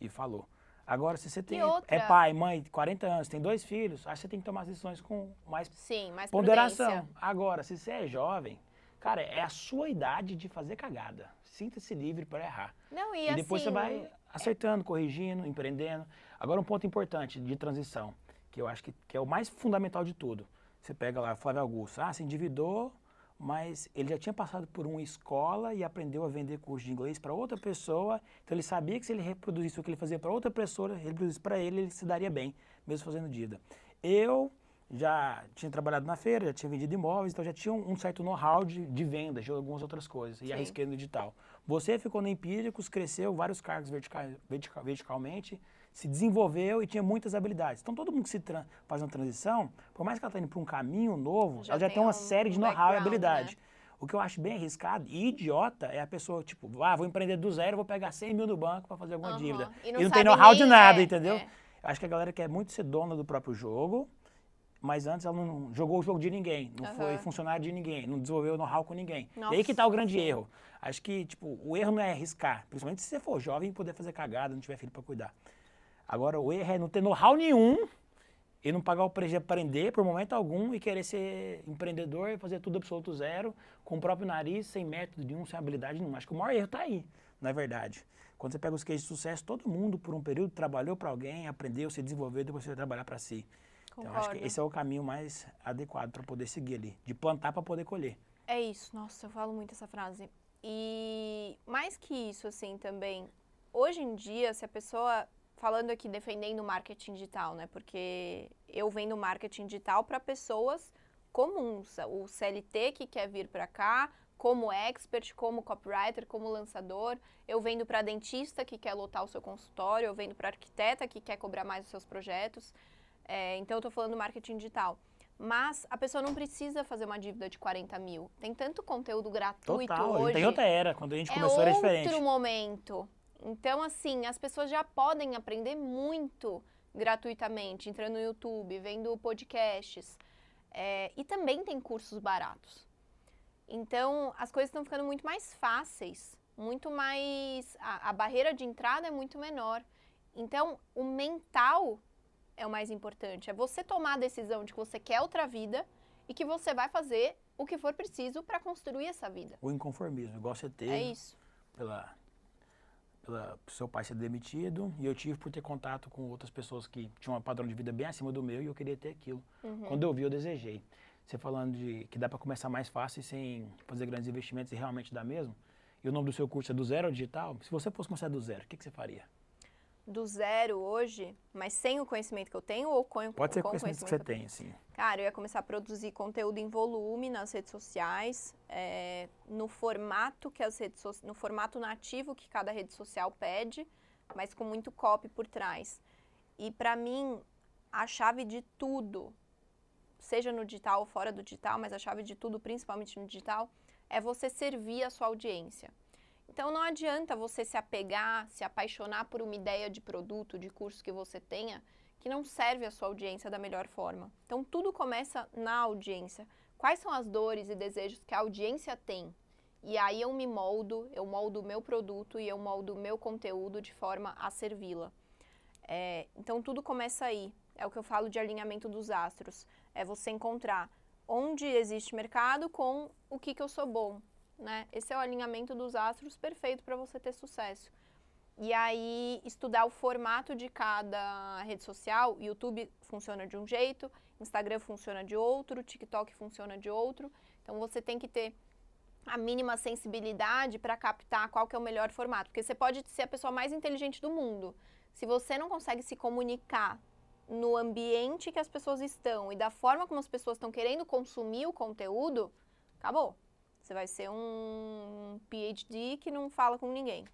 e falou. Agora, se você tem, é pai, mãe, 40 anos, tem dois filhos, que você tem que tomar as decisões com mais, Sim, mais ponderação. Prudência. Agora, se você é jovem, cara, é a sua idade de fazer cagada. Sinta-se livre para errar. Não, e, e assim, depois você assim, vai acertando, corrigindo, empreendendo. Agora, um ponto importante de transição, que eu acho que, que é o mais fundamental de tudo. Você pega lá Flávio Augusto, ah, se endividou, mas ele já tinha passado por uma escola e aprendeu a vender curso de inglês para outra pessoa, então ele sabia que se ele reproduzisse o que ele fazia para outra pessoa, ele reproduzisse para ele, ele se daria bem, mesmo fazendo dívida. Eu já tinha trabalhado na feira, já tinha vendido imóveis, então já tinha um, certo know-how de, de venda, de algumas outras coisas, Sim. e arrisquei no digital. Você ficou no Empíricos, cresceu vários cargos vertical, vertical, verticalmente, se desenvolveu e tinha muitas habilidades. Então, todo mundo que se faz uma transição, por mais que ela está indo para um caminho novo, já ela já tem, tem uma um série de know-how e habilidade. Né? O que eu acho bem arriscado e idiota é a pessoa, tipo, ah, vou empreender do zero, vou pegar 100 mil no banco para fazer alguma uhum. dívida. E não, e não tem know-how de nada, é, entendeu? É. Acho que a galera quer muito ser dona do próprio jogo, mas antes ela não jogou o jogo de ninguém, não uhum. foi funcionário de ninguém, não desenvolveu know-how com ninguém. Nossa. E aí que tá o grande erro. Acho que, tipo, o erro não é arriscar, principalmente se você for jovem e puder fazer cagada, não tiver filho para cuidar. Agora, o erro é não ter know-how nenhum e não pagar o preço de aprender por momento algum e querer ser empreendedor e fazer tudo absoluto zero, com o próprio nariz, sem método nenhum, sem habilidade nenhuma. Acho que o maior erro está aí, na verdade. Quando você pega os queijos de sucesso, todo mundo, por um período, trabalhou para alguém, aprendeu, se desenvolveu, depois você vai trabalhar para si. Concordo. Então, acho que esse é o caminho mais adequado para poder seguir ali, de plantar para poder colher. É isso, nossa, eu falo muito essa frase. E mais que isso, assim, também, hoje em dia, se a pessoa falando aqui, defendendo o marketing digital, né? Porque eu vendo marketing digital para pessoas comuns, o CLT que quer vir para cá, como expert, como copywriter, como lançador, eu vendo para dentista que quer lotar o seu consultório, eu vendo para arquiteta que quer cobrar mais os seus projetos. É, então, eu estou falando marketing digital. Mas a pessoa não precisa fazer uma dívida de 40 mil. Tem tanto conteúdo gratuito Total, hoje. Tem outra era, quando a gente é começou era diferente. É outro momento. Então, assim, as pessoas já podem aprender muito gratuitamente, entrando no YouTube, vendo podcasts. É, e também tem cursos baratos. Então, as coisas estão ficando muito mais fáceis, muito mais. A, a barreira de entrada é muito menor. Então, o mental é o mais importante. É você tomar a decisão de que você quer outra vida e que você vai fazer o que for preciso para construir essa vida. O inconformismo, igual você teve. É isso. Pela pela, seu pai ser demitido e eu tive por ter contato com outras pessoas que tinham um padrão de vida bem acima do meu e eu queria ter aquilo. Uhum. Quando eu vi, eu desejei. Você falando de que dá para começar mais fácil e sem fazer grandes investimentos e realmente dá mesmo. E o nome do seu curso é do zero ao digital. Se você fosse começar do zero, o que, que você faria? do zero hoje, mas sem o conhecimento que eu tenho ou com, Pode ser com o conhecimento, que você tem, sim. Cara, eu ia começar a produzir conteúdo em volume nas redes sociais, é, no formato que as redes so no formato nativo que cada rede social pede, mas com muito copy por trás. E para mim, a chave de tudo, seja no digital ou fora do digital, mas a chave de tudo, principalmente no digital, é você servir a sua audiência. Então não adianta você se apegar, se apaixonar por uma ideia de produto, de curso que você tenha, que não serve a sua audiência da melhor forma. Então tudo começa na audiência. Quais são as dores e desejos que a audiência tem? E aí eu me moldo, eu moldo o meu produto e eu moldo o meu conteúdo de forma a servi-la. É, então tudo começa aí. É o que eu falo de alinhamento dos astros. É você encontrar onde existe mercado com o que, que eu sou bom, né? Esse é o alinhamento dos astros perfeito para você ter sucesso. E aí estudar o formato de cada rede social, YouTube funciona de um jeito, Instagram funciona de outro, TikTok funciona de outro. Então você tem que ter a mínima sensibilidade para captar qual que é o melhor formato, porque você pode ser a pessoa mais inteligente do mundo. Se você não consegue se comunicar no ambiente que as pessoas estão e da forma como as pessoas estão querendo consumir o conteúdo, acabou. Você vai ser um PhD que não fala com ninguém.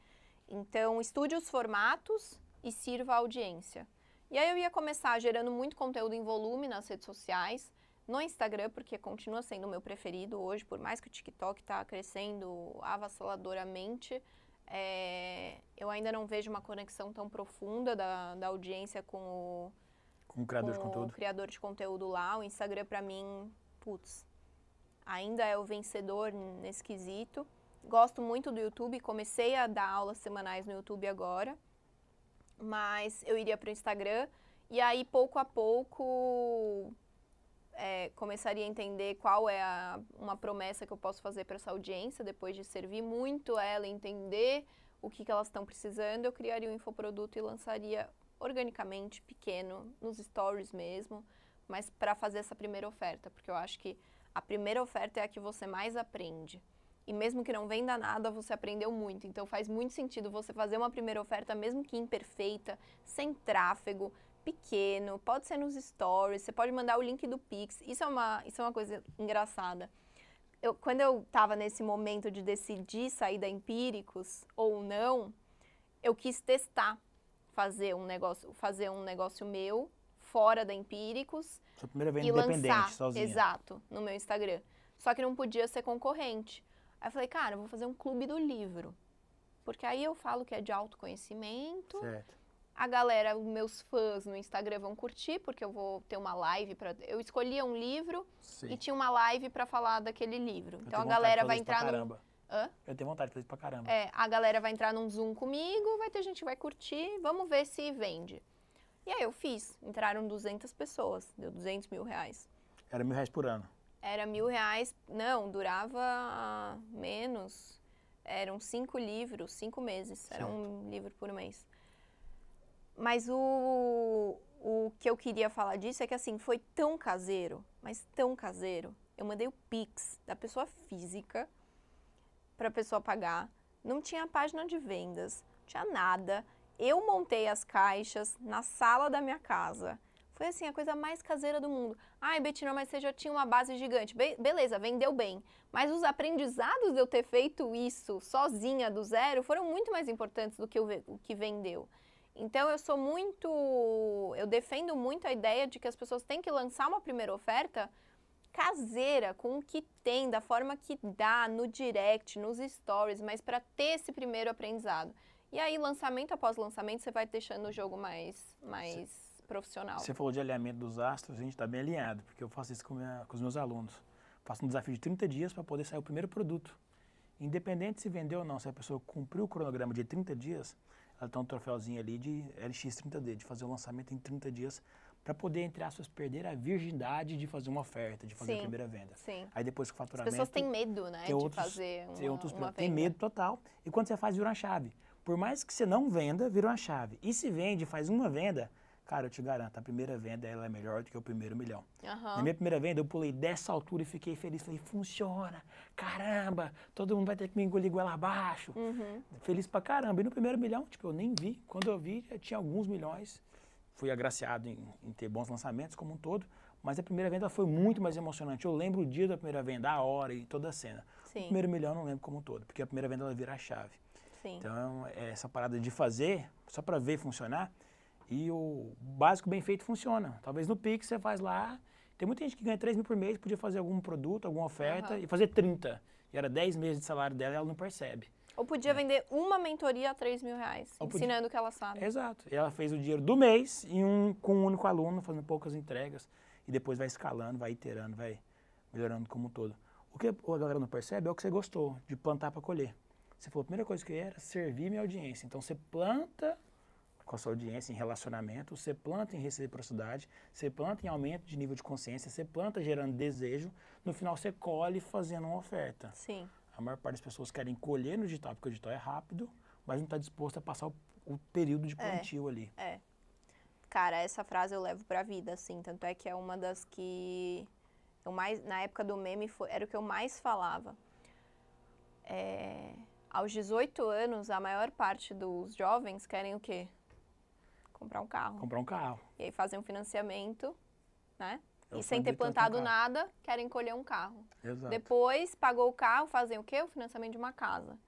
Então, estude os formatos e sirva a audiência. E aí eu ia começar gerando muito conteúdo em volume nas redes sociais, no Instagram, porque continua sendo o meu preferido hoje, por mais que o TikTok está crescendo avassaladoramente, é, eu ainda não vejo uma conexão tão profunda da, da audiência com o, com o criador com de conteúdo. criador de conteúdo lá. O Instagram, para mim, putz, ainda é o vencedor nesse quesito. Gosto muito do YouTube, comecei a dar aulas semanais no YouTube agora, mas eu iria para o Instagram e aí pouco a pouco é, começaria a entender qual é a, uma promessa que eu posso fazer para essa audiência, depois de servir muito ela, entender o que, que elas estão precisando, eu criaria um infoproduto e lançaria organicamente, pequeno, nos stories mesmo, mas para fazer essa primeira oferta, porque eu acho que a primeira oferta é a que você mais aprende. E mesmo que não venda nada, você aprendeu muito. Então faz muito sentido você fazer uma primeira oferta, mesmo que imperfeita, sem tráfego, pequeno, pode ser nos stories, você pode mandar o link do Pix. Isso é uma, isso é uma coisa engraçada. Eu, quando eu estava nesse momento de decidir sair da Empíricos ou não, eu quis testar fazer um negócio, fazer um negócio meu fora da Empíricos. Sua primeira venda e independente, lançar, sozinha. Exato, no meu Instagram. Só que não podia ser concorrente. Aí eu falei, cara, eu vou fazer um clube do livro. Porque aí eu falo que é de autoconhecimento. Certo. A galera, meus fãs no Instagram vão curtir, porque eu vou ter uma live para Eu escolhia um livro Sim. e tinha uma live para falar daquele livro. então a galera vai entrar no. Hã? Eu tenho vontade de fazer isso pra caramba. É, a galera vai entrar num Zoom comigo, vai ter gente que vai curtir, vamos ver se vende. E aí eu fiz. Entraram 200 pessoas, deu 200 mil reais. Era mil reais por ano? Era mil reais, não, durava menos. Eram cinco livros, cinco meses, certo. era um livro por mês. Mas o, o que eu queria falar disso é que assim, foi tão caseiro, mas tão caseiro. Eu mandei o Pix da pessoa física para a pessoa pagar. Não tinha página de vendas, não tinha nada. Eu montei as caixas na sala da minha casa. Foi assim, a coisa mais caseira do mundo. Ai, Betina, mas você já tinha uma base gigante. Be beleza, vendeu bem. Mas os aprendizados de eu ter feito isso sozinha, do zero, foram muito mais importantes do que o que vendeu. Então eu sou muito. Eu defendo muito a ideia de que as pessoas têm que lançar uma primeira oferta caseira, com o que tem, da forma que dá, no direct, nos stories, mas para ter esse primeiro aprendizado. E aí, lançamento após lançamento, você vai deixando o jogo mais, mais profissional. Você falou de alinhamento dos astros, a gente está bem alinhado, porque eu faço isso com, minha, com os meus alunos. Faço um desafio de 30 dias para poder sair o primeiro produto. Independente se vendeu ou não, se a pessoa cumpriu o cronograma de 30 dias, ela tem um troféuzinho ali de LX30D, de fazer o lançamento em 30 dias, para poder, entre aspas, perder a virgindade de fazer uma oferta, de fazer sim, a primeira venda. Sim. Aí depois que o faturamento. As pessoas têm medo, né? Tem outros, de fazer uma, tem outros, uma Tem medo total. E quando você faz, vira uma chave. Por mais que você não venda, vira uma chave. E se vende, faz uma venda, cara, eu te garanto, a primeira venda ela é melhor do que o primeiro milhão. Uhum. Na minha primeira venda, eu pulei dessa altura e fiquei feliz. Falei, funciona, caramba, todo mundo vai ter que me engolir goela abaixo. Uhum. Feliz pra caramba. E no primeiro milhão, tipo, eu nem vi. Quando eu vi, já tinha alguns milhões. Fui agraciado em, em ter bons lançamentos como um todo, mas a primeira venda foi muito mais emocionante. Eu lembro o dia da primeira venda, a hora e toda a cena. Sim. O primeiro milhão eu não lembro como um todo, porque a primeira venda ela vira a chave. Sim. Então, é essa parada de fazer, só para ver funcionar, e o básico bem feito funciona. Talvez no Pix você faz lá. Tem muita gente que ganha 3 mil por mês, podia fazer algum produto, alguma oferta uhum. e fazer 30. E era 10 meses de salário dela e ela não percebe. Ou podia é. vender uma mentoria a 3 mil reais, Ou ensinando podia... o que ela sabe. Exato. E ela fez o dinheiro do mês e um, com um único aluno, fazendo poucas entregas. E depois vai escalando, vai iterando, vai melhorando como um todo. O que a galera não percebe é o que você gostou, de plantar para colher. Você falou, a primeira coisa que eu ia era servir minha audiência. Então você planta com a sua audiência em relacionamento, você planta em reciprocidade, você planta em aumento de nível de consciência, você planta gerando desejo, no final você colhe fazendo uma oferta. Sim. A maior parte das pessoas querem colher no digital, porque o digital é rápido, mas não está disposto a passar o, o período de é, plantio é, ali. É. Cara, essa frase eu levo para a vida, assim, tanto é que é uma das que eu mais, na época do meme, foi, era o que eu mais falava. É aos 18 anos, a maior parte dos jovens querem o quê? Comprar um carro. Comprar um carro. E aí fazem um financiamento, né? Eu é e sem ter plantado um nada, querem colher um carro. Exato. Depois, pagou o carro, fazem o quê? O financiamento de uma casa.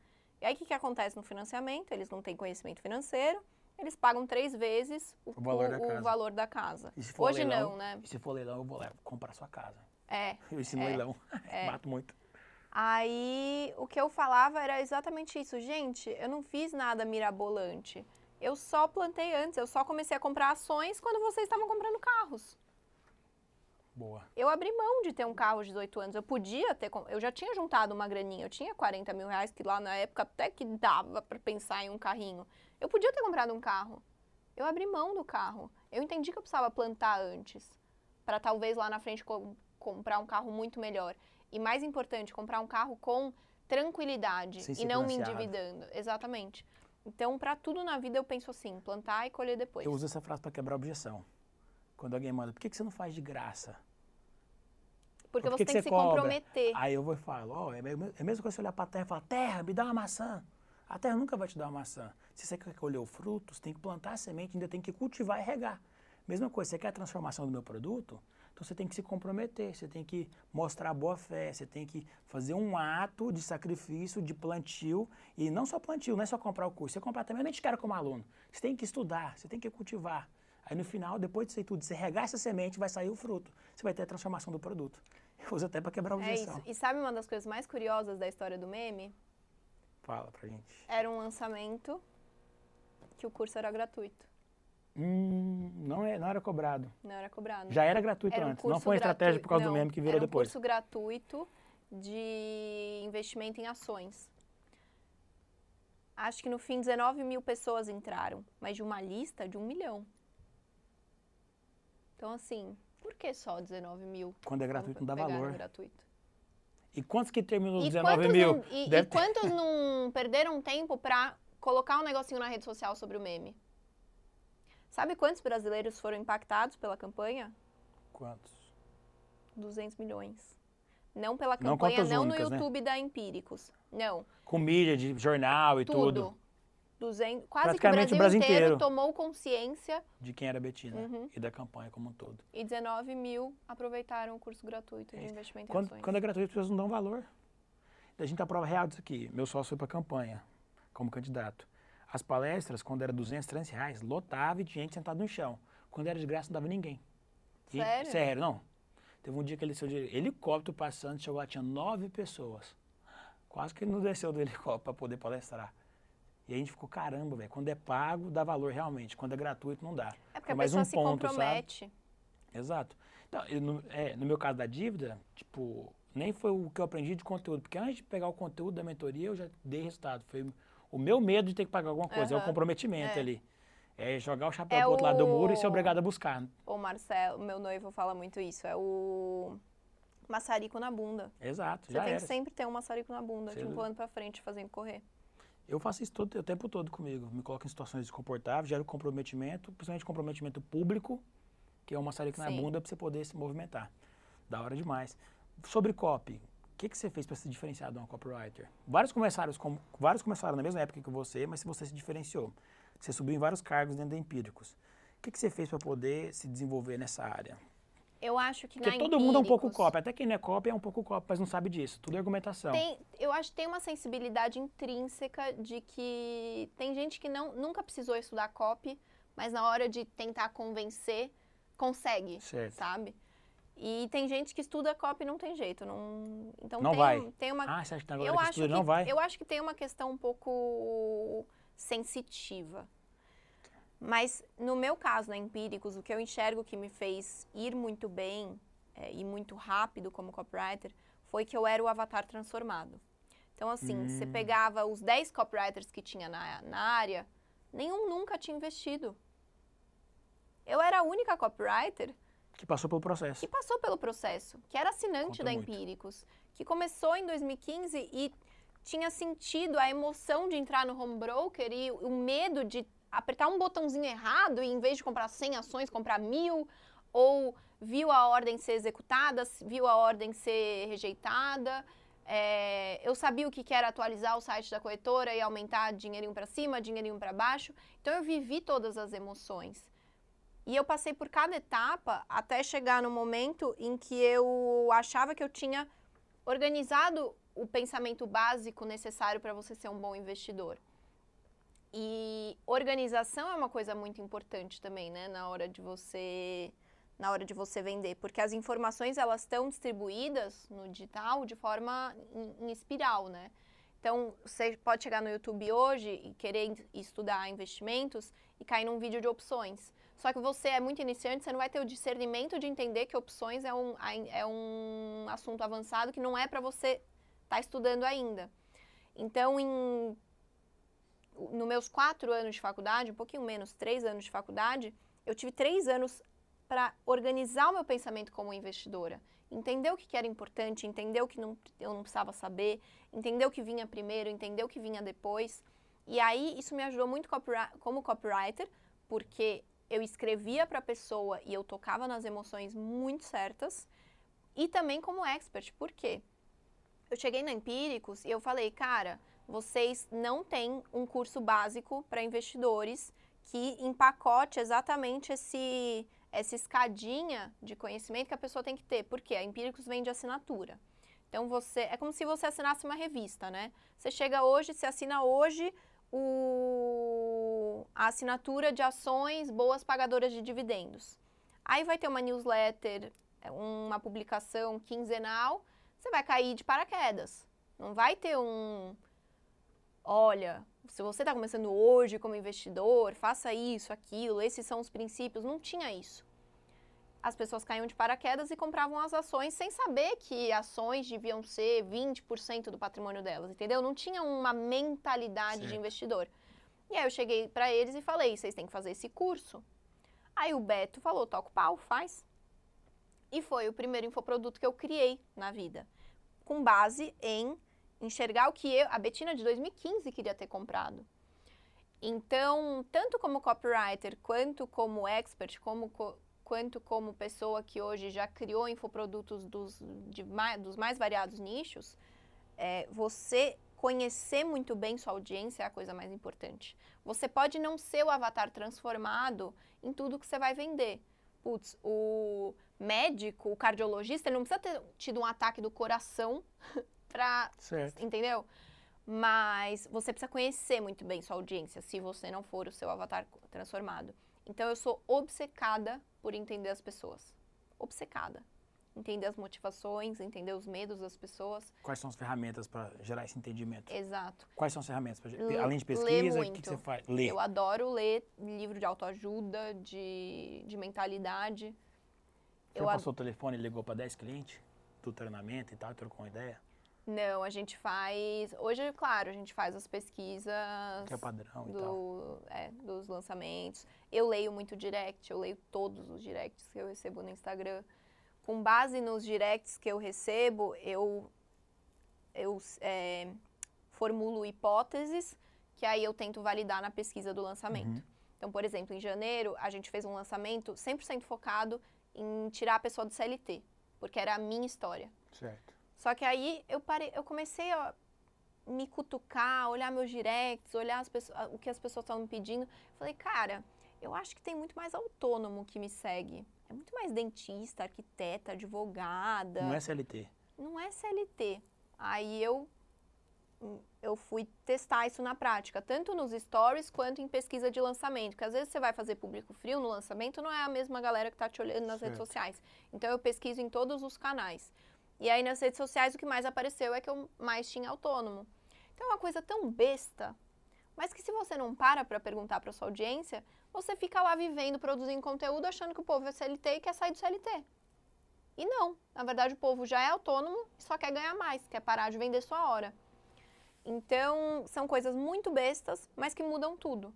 E aí, o que, que acontece no financiamento? Eles não têm conhecimento financeiro, eles pagam três vezes o, o, valor, da o valor, da casa. Hoje leilão, não, né? E se for leilão, eu vou levar. comprar sua casa. É. Eu ensino é, leilão, é, muito. Aí o que eu falava era exatamente isso, gente. Eu não fiz nada mirabolante. Eu só plantei antes, eu só comecei a comprar ações quando vocês estavam comprando carros. Boa. Eu abri mão de ter um carro de 18 anos. Eu podia ter. Eu já tinha juntado uma graninha. Eu tinha 40 mil reais, que lá na época até que dava para pensar em um carrinho. Eu podia ter comprado um carro. Eu abri mão do carro. Eu entendi que eu precisava plantar antes. para talvez lá na frente co comprar um carro muito melhor e mais importante, comprar um carro com tranquilidade Sem e não me endividando. Exatamente. Então, para tudo na vida eu penso assim, plantar e colher depois. Eu uso essa frase para quebrar a objeção. Quando alguém manda, por que, que você não faz de graça? Porque por que você que tem que, que se cobra? comprometer. Aí eu vou e falo, ó, oh, é, é a mesma coisa você olhar para a terra e falar, terra, me dá uma maçã. A terra nunca vai te dar uma maçã. Se você quer colher o fruto, você tem que plantar a semente, ainda tem que cultivar e regar. Mesma coisa, você quer a transformação do meu produto? Então você tem que se comprometer, você tem que mostrar boa fé, você tem que fazer um ato de sacrifício, de plantio, e não só plantio, não é só comprar o curso, você comprar também, eu nem te quero como aluno. Você tem que estudar, você tem que cultivar. Aí no final, depois de ser tudo, você regar essa semente, vai sair o fruto. Você vai ter a transformação do produto. Eu uso até para quebrar a é objeção. É isso. E sabe uma das coisas mais curiosas da história do meme? Fala pra gente. Era um lançamento que o curso era gratuito. Hum, não, é, não era cobrado. Não era cobrado. Já era gratuito era um antes. Não foi uma estratégia gratuito, por causa não, do meme que virou era um depois. curso gratuito de investimento em ações. Acho que no fim 19 mil pessoas entraram, mas de uma lista de um milhão. Então, assim, por que só 19 mil? Quando é gratuito, não, dá valor. Gratuito. E quantos que terminou e 19 mil? Não, e, e quantos não perderam tempo para colocar um negocinho na rede social sobre o meme? Sabe quantos brasileiros foram impactados pela campanha? Quantos? 200 milhões. Não pela campanha, não, não únicas, no né? YouTube né? da Empíricos. Não. Com mídia de jornal e tudo. tudo. 200, quase que o Brasil, o Brasil inteiro, inteiro, tomou consciência de quem era Betina uhum. e da campanha como um todo. E 19 mil aproveitaram o curso gratuito é de investimento quando, em ações. Quando é gratuito, as pessoas não dão valor. A gente dá prova real disso aqui. Meu sócio foi para a campanha como candidato. As palestras, quando era 200, 300 reais, lotava e tinha gente sentado no chão. Quando era de graça, não dava ninguém. E, sério? sério, não. Teve um dia que ele saiu de helicóptero passando, chegou lá, tinha nove pessoas. Quase que ele não desceu do helicóptero para poder palestrar. E a gente ficou, caramba, velho, quando é pago, dá valor realmente. Quando é gratuito, não dá. É porque é mais a pessoa um se compromete. Sabe? Exato. Então, eu, no, é, no meu caso da dívida, tipo, nem foi o que eu aprendi de conteúdo, porque antes de pegar o conteúdo da mentoria, eu já dei resultado. Foi o meu medo de ter que pagar alguma coisa uhum. é o comprometimento é. ali. É jogar o chapéu é pro outro o... lado do muro e ser obrigado a buscar. O Marcelo, meu noivo, fala muito isso. É o maçarico na bunda. Exato, Você já tem era. que sempre ter um maçarico na bunda, Cê... te empurrando pra frente, fazendo correr. Eu faço isso todo, o tempo todo comigo. Me coloco em situações desconfortáveis, gero comprometimento, principalmente comprometimento público, que é um maçarico Sim. na bunda pra você poder se movimentar. Da hora demais. Sobre COP, o que, que você fez para se diferenciar de uma copywriter? Vários começaram, vários começaram na mesma época que você, mas você se diferenciou. Você subiu em vários cargos dentro da Empíricos. O que, que você fez para poder se desenvolver nessa área? Eu acho que Porque na todo empíricos, mundo é um pouco cópia. Até quem não é cópia é um pouco cópia, mas não sabe disso. Tudo é argumentação. Tem, eu acho que tem uma sensibilidade intrínseca de que tem gente que não, nunca precisou estudar copy, mas na hora de tentar convencer, consegue, certo. sabe? E tem gente que estuda COP e não tem jeito. Não, então não tem, vai. tem uma. Ah, você acha que tem eu acho que, que não vai? Eu acho que tem uma questão um pouco sensitiva. Mas no meu caso, na né, Empíricos, o que eu enxergo que me fez ir muito bem é, e muito rápido como copywriter foi que eu era o avatar transformado. Então, assim, hum. você pegava os 10 copywriters que tinha na, na área, nenhum nunca tinha investido. Eu era a única copywriter que passou pelo processo. Que passou pelo processo, que era assinante Conta da muito. Empíricos, que começou em 2015 e tinha sentido a emoção de entrar no home broker e o medo de apertar um botãozinho errado e em vez de comprar 100 ações, comprar mil, ou viu a ordem ser executada, viu a ordem ser rejeitada. É, eu sabia o que era atualizar o site da corretora e aumentar dinheirinho para cima, dinheirinho para baixo. Então eu vivi todas as emoções. E eu passei por cada etapa até chegar no momento em que eu achava que eu tinha organizado o pensamento básico necessário para você ser um bom investidor. E organização é uma coisa muito importante também, né, na hora de você na hora de você vender, porque as informações elas estão distribuídas no digital de forma em, em espiral, né? Então, você pode chegar no YouTube hoje e querer estudar investimentos e cair num vídeo de opções. Só que você é muito iniciante, você não vai ter o discernimento de entender que opções é um, é um assunto avançado que não é para você estar tá estudando ainda. Então, em nos meus quatro anos de faculdade, um pouquinho menos, três anos de faculdade, eu tive três anos para organizar o meu pensamento como investidora, entender o que, era importante, entender o que não, eu não precisava saber, entender o que vinha primeiro, entender o que vinha depois. E aí isso me ajudou muito como copywriter, porque eu escrevia para a pessoa e eu tocava nas emoções muito certas, e também como expert. Por quê? Eu cheguei na Empíricos e eu falei, cara, vocês não têm um curso básico para investidores que empacote exatamente esse essa escadinha de conhecimento que a pessoa tem que ter. porque A Empíricos vem de assinatura. Então você é como se você assinasse uma revista, né? Você chega hoje, se assina hoje, o, a assinatura de ações boas pagadoras de dividendos. Aí vai ter uma newsletter, é, uma publicação quinzenal, você vai cair de paraquedas. Não vai ter um, olha, se você está começando hoje como investidor, faça isso, aquilo, esses são os princípios. Não tinha isso as pessoas caíam de paraquedas e compravam as ações sem saber que ações deviam ser 20% do patrimônio delas, entendeu? Não tinha uma mentalidade certo. de investidor. E aí eu cheguei para eles e falei: vocês têm que fazer esse curso. Aí o Beto falou: toca o pau, faz. E foi o primeiro infoproduto que eu criei na vida, com base em enxergar o que eu, a Betina de 2015 queria ter comprado. Então, tanto como copywriter, quanto como expert, como co quanto como pessoa que hoje já criou infoprodutos dos, de, dos mais variados nichos, é, você conhecer muito bem sua audiência é a coisa mais importante. Você pode não ser o avatar transformado em tudo que você vai vender. Putz, o médico, o cardiologista, ele não precisa ter tido um ataque do coração para, entendeu? Mas você precisa conhecer muito bem sua audiência, se você não for o seu avatar transformado. Então eu sou obcecada por entender as pessoas. Obcecada. Entender as motivações, entender os medos das pessoas. Quais são as ferramentas para gerar esse entendimento? Exato. Quais são as ferramentas? Pra... Lê, Além de pesquisa, o que, que, você faz? Lê. Eu adoro ler livro de autoajuda, de, de mentalidade. Você eu passou ad... o telefone e ligou para 10 clientes do treinamento e tal, trocou uma ideia? Não, a gente faz. Hoje, claro, a gente faz as pesquisas. Que é padrão do, e tal. É, dos lançamentos. Eu leio muito direct, eu leio todos os directs que eu recebo no Instagram. Com base nos directs que eu recebo, eu, eu é, formulo hipóteses que aí eu tento validar na pesquisa do lançamento. Uhum. Então, por exemplo, em janeiro, a gente fez um lançamento 100% focado em tirar a pessoa do CLT, porque era a minha história. Certo. Só que aí eu parei, eu comecei a me cutucar, olhar meus directs, olhar pessoas, o que as pessoas estavam me pedindo. Falei, cara, eu acho que tem muito mais autônomo que me segue. É muito mais dentista, arquiteta, advogada. Não é CLT. Não é CLT. Aí eu eu fui testar isso na prática, tanto nos stories quanto em pesquisa de lançamento, porque às vezes você vai fazer público frio no lançamento, não é a mesma galera que está te olhando nas certo. redes sociais. Então eu pesquiso em todos os canais. E aí nas redes sociais o que mais apareceu é que eu mais tinha autônomo. Então é uma coisa tão besta, mas que se você não para para perguntar para sua audiência, você fica lá vivendo, produzindo conteúdo, achando que o povo é CLT e quer sair do CLT. E não, na verdade o povo já é autônomo e só quer ganhar mais, quer parar de vender sua hora. Então, são coisas muito bestas, mas que mudam tudo.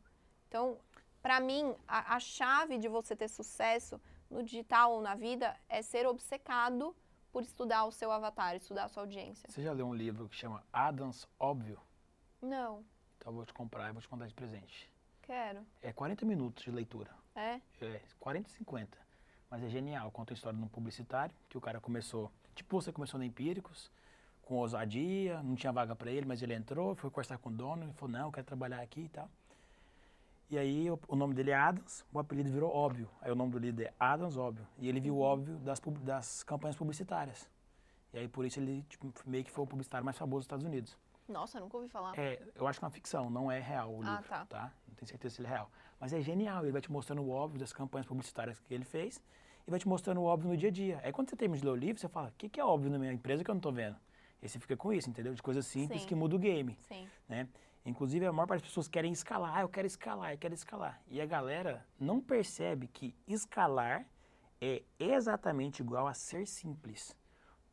Então, para mim, a, a chave de você ter sucesso no digital ou na vida é ser obcecado por estudar o seu avatar, estudar a sua audiência. Você já leu um livro que chama Adams Óbvio? Não. Então eu vou te comprar e vou te mandar de presente. Quero. É 40 minutos de leitura. É? É, 40 e 50. Mas é genial. Conta a história de um publicitário, que o cara começou, tipo você começou na Empíricos, com ousadia, não tinha vaga para ele, mas ele entrou, foi conversar com o dono e falou: Não, eu quero trabalhar aqui e tal. E aí o, nome dele é Adams, o apelido virou Óbvio. Aí o nome do líder é Adams Óbvio. E ele viu uhum. Óbvio das, das campanhas publicitárias. E aí por isso ele tipo, meio que foi o publicitário mais famoso dos Estados Unidos. Nossa, nunca ouvi falar. É, eu acho que é uma ficção, não é real o ah, livro, tá. tá? Não tenho certeza se ele é real. Mas é genial, ele vai te mostrando o óbvio das campanhas publicitárias que ele fez e vai te mostrando o óbvio no dia a dia. Aí quando você termina de ler o livro, você fala, o que, que é óbvio na minha empresa que eu não tô vendo? E aí você fica com isso, entendeu? De coisas simples Sim. que muda o game. Sim. Né? Inclusive, a maior parte das pessoas querem escalar, ah, eu quero escalar, eu quero escalar. E a galera não percebe que escalar é exatamente igual a ser simples.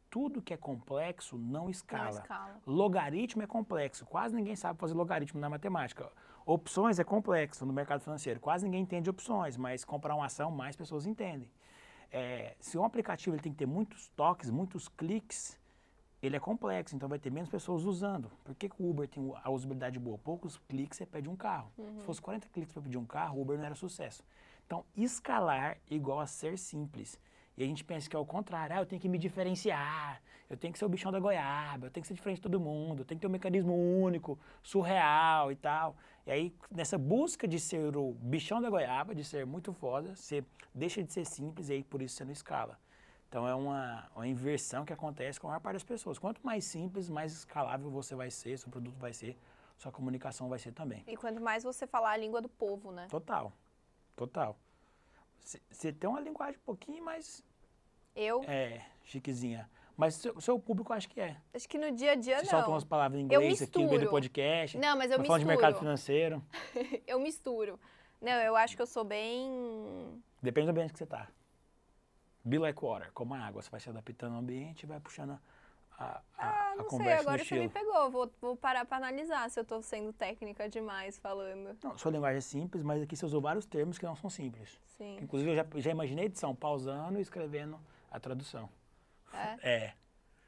Tudo que é complexo não escala. Não escala. Logaritmo é complexo, quase ninguém sabe fazer logaritmo na matemática. Opções é complexo no mercado financeiro, quase ninguém entende opções, mas comprar uma ação mais pessoas entendem. É, se um aplicativo ele tem que ter muitos toques, muitos cliques, ele é complexo, então vai ter menos pessoas usando. Por que, que o Uber tem a usabilidade boa? Poucos cliques você pede um carro. Uhum. Se fosse 40 cliques para pedir um carro, o Uber não era sucesso. Então, escalar é igual a ser simples. E a gente pensa que é o contrário. Ah, eu tenho que me diferenciar, eu tenho que ser o bichão da goiaba, eu tenho que ser diferente de todo mundo, eu tenho que ter um mecanismo único, surreal e tal. E aí, nessa busca de ser o bichão da goiaba, de ser muito foda, você deixa de ser simples e aí por isso você não escala. Então é uma, uma inversão que acontece com a maior parte das pessoas. Quanto mais simples, mais escalável você vai ser, seu produto vai ser, sua comunicação vai ser também. E quanto mais você falar a língua do povo, né? Total, total. Você tem uma linguagem um pouquinho mais... Eu? É, chiquezinha. Mas seu, seu público acho que é. Acho que no dia a dia Você não. solta umas palavras em inglês aqui no meio do podcast. Não, mas eu misturo. Falando de mercado financeiro. eu misturo. Não, eu acho que eu sou bem... Depende do ambiente que você está. Be like water, como a água. Você vai se adaptando ao ambiente e vai puxando a, a, ah, não sei, agora você me pegou. Vou, vou parar para analisar se eu estou sendo técnica demais falando. Não, sua linguagem é simples, mas aqui você usou vários termos que não são simples. Sim. Inclusive, eu já, já imaginei edição pausando e escrevendo a tradução. É? É.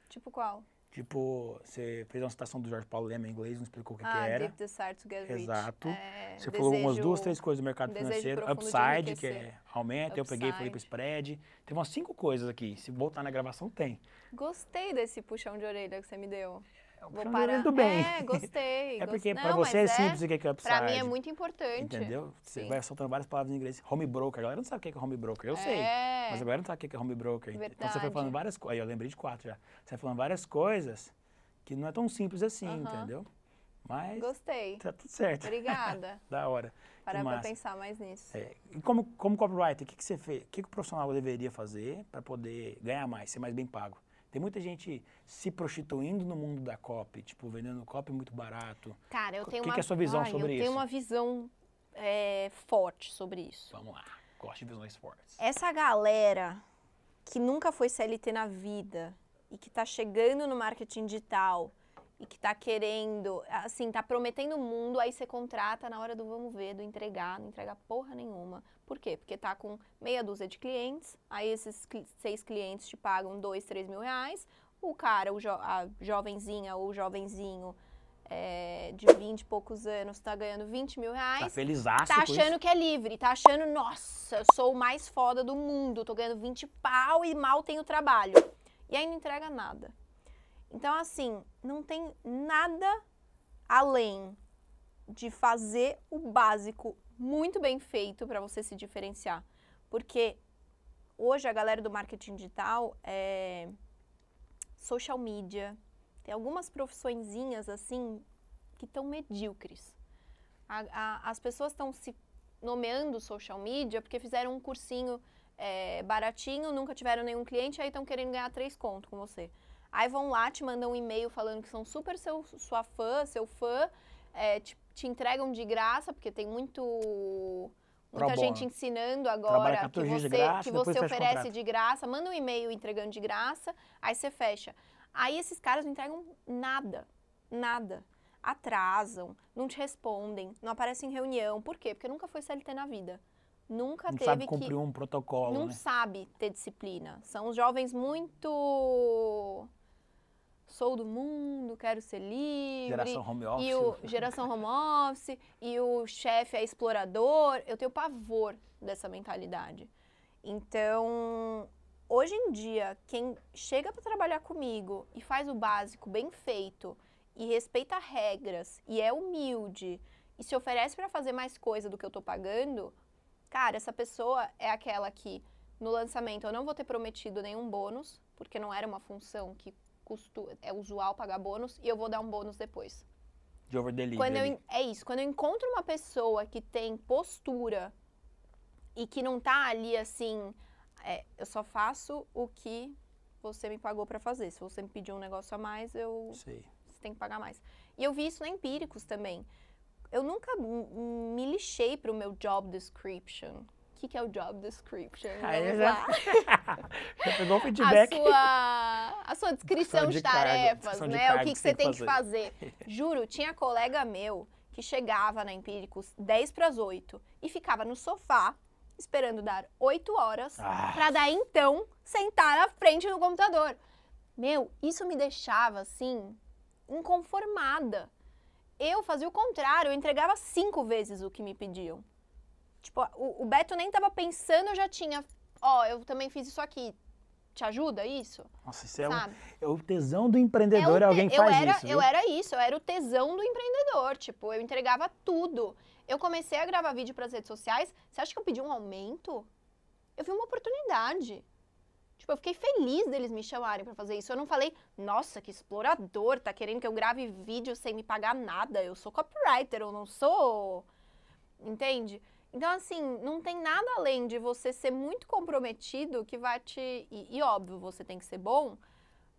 Tipo qual? Tipo, você fez uma citação do Jorge Paulo Lema em inglês, não explicou o que, ah, que era. Deep Desire to Get Rich. Exato. É, você desejo, falou umas duas, três coisas do mercado financeiro. Upside, que é aumenta, eu peguei e falei pro spread. Tem umas cinco coisas aqui. Se voltar na gravação, tem. Gostei desse puxão de orelha que você me deu. Vou parar. bem. É, gostei. É porque para você é, é simples o que é upside. É para mim é muito importante. Entendeu? Você Sim. vai soltando várias palavras em inglês. Home broker. A galera não sabe o que é, é home broker. Eu é. sei. Mas agora não sabe o que é home broker. Verdade. Então você foi falando várias coisas. Aí eu lembrei de quatro já. Você foi falando várias coisas que não é tão simples assim, uh -huh. entendeu? Mas. Gostei. Tá tudo certo. Obrigada. da hora. Parar para pensar mais nisso. É. E como, como copywriter, o que, que você fez? O que, que o profissional deveria fazer para poder ganhar mais, ser mais bem pago? Tem muita gente se prostituindo no mundo da copy, tipo, vendendo copy muito barato. Cara, eu tenho que uma... que é a sua visão Ai, sobre isso? Eu tenho uma visão é, forte sobre isso. Vamos lá, gosto de visões fortes. Essa galera que nunca foi CLT na vida e que tá chegando no marketing digital e que tá querendo, assim, tá prometendo o mundo, aí você contrata na hora do vamos ver, do entregar, não entrega porra nenhuma. Por quê? Porque tá com meia dúzia de clientes, aí esses cl seis clientes te pagam dois, três mil reais, o cara, o jo a jovenzinha ou o jovenzinho é, de vinte e poucos anos tá ganhando vinte mil reais. Tá feliz Tá achando que é livre, tá achando, nossa, eu sou o mais foda do mundo, tô ganhando vinte pau e mal tenho trabalho. E aí não entrega nada. Então, assim, não tem nada além de fazer o básico muito bem feito para você se diferenciar. Porque hoje a galera do marketing digital é social media, tem algumas profissõezinhas assim que estão medíocres. A, a, as pessoas estão se nomeando social media porque fizeram um cursinho é, baratinho, nunca tiveram nenhum cliente, aí estão querendo ganhar três contos com você. Aí vão lá, te mandam um e-mail falando que são super seu, sua fã, seu fã, é, te, te, entregam de graça, porque tem muito. Muita Pro gente ensinando agora que você, graça, que você oferece contrato. de graça, manda um e-mail entregando de graça, aí você fecha. Aí esses caras não entregam nada, nada atrasam, não te respondem, não aparecem em reunião. Por quê? Porque nunca foi CLT na vida. Nunca não teve sabe cumprir que... um protocolo. Não né? sabe ter disciplina. São os jovens muito sou do mundo, quero ser livre. Geração home office. E o, né? geração home office, e o chefe é explorador. Eu tenho pavor dessa mentalidade. Então, hoje em dia, quem chega para trabalhar comigo e faz o básico bem feito e respeita regras e é humilde e se oferece para fazer mais coisa do que eu tô pagando, cara, essa pessoa é aquela que no lançamento eu não vou ter prometido nenhum bônus, porque não era uma função que é usual pagar bônus e eu vou dar um bônus depois. De over delivery. Quando eu, é isso. Quando eu encontro uma pessoa que tem postura e que não tá ali assim, é, eu só faço o que você me pagou para fazer. Se você me pediu um negócio a mais, eu Sei. você tem que pagar mais. E eu vi isso na Empíricos também. Eu nunca me lixei pro meu job description que, que é o job description. Aí ah, Vamos lá. Já... pegou o feedback. A sua, a sua descrição de, de, tarefas, né? cargo, né? De cargo, o que, que você tem que fazer. fazer. Juro, tinha colega meu que chegava na Empíricos 10 para as 8 e ficava no sofá esperando dar 8 horas ah. para daí então sentar à frente do computador. Meu, isso me deixava assim inconformada. Eu fazia o contrário, eu entregava cinco vezes o que me pediam. Tipo, o, o Beto nem tava pensando, eu já tinha. Ó, oh, eu também fiz isso aqui. Te ajuda isso? Nossa, isso é, um, é, o tesão do empreendedor, é te... alguém faz eu era, isso. Viu? Eu era isso, eu era o tesão do empreendedor. Tipo, eu entregava tudo. Eu comecei a gravar vídeo para as redes sociais. Você acha que eu pedi um aumento? Eu vi uma oportunidade. Tipo, eu fiquei feliz deles me chamarem para fazer isso. Eu não falei, nossa, que explorador, tá querendo que eu grave vídeo sem me pagar nada. Eu sou copywriter, eu não sou. Entende? Então, assim, não tem nada além de você ser muito comprometido que vai te. E, e óbvio, você tem que ser bom,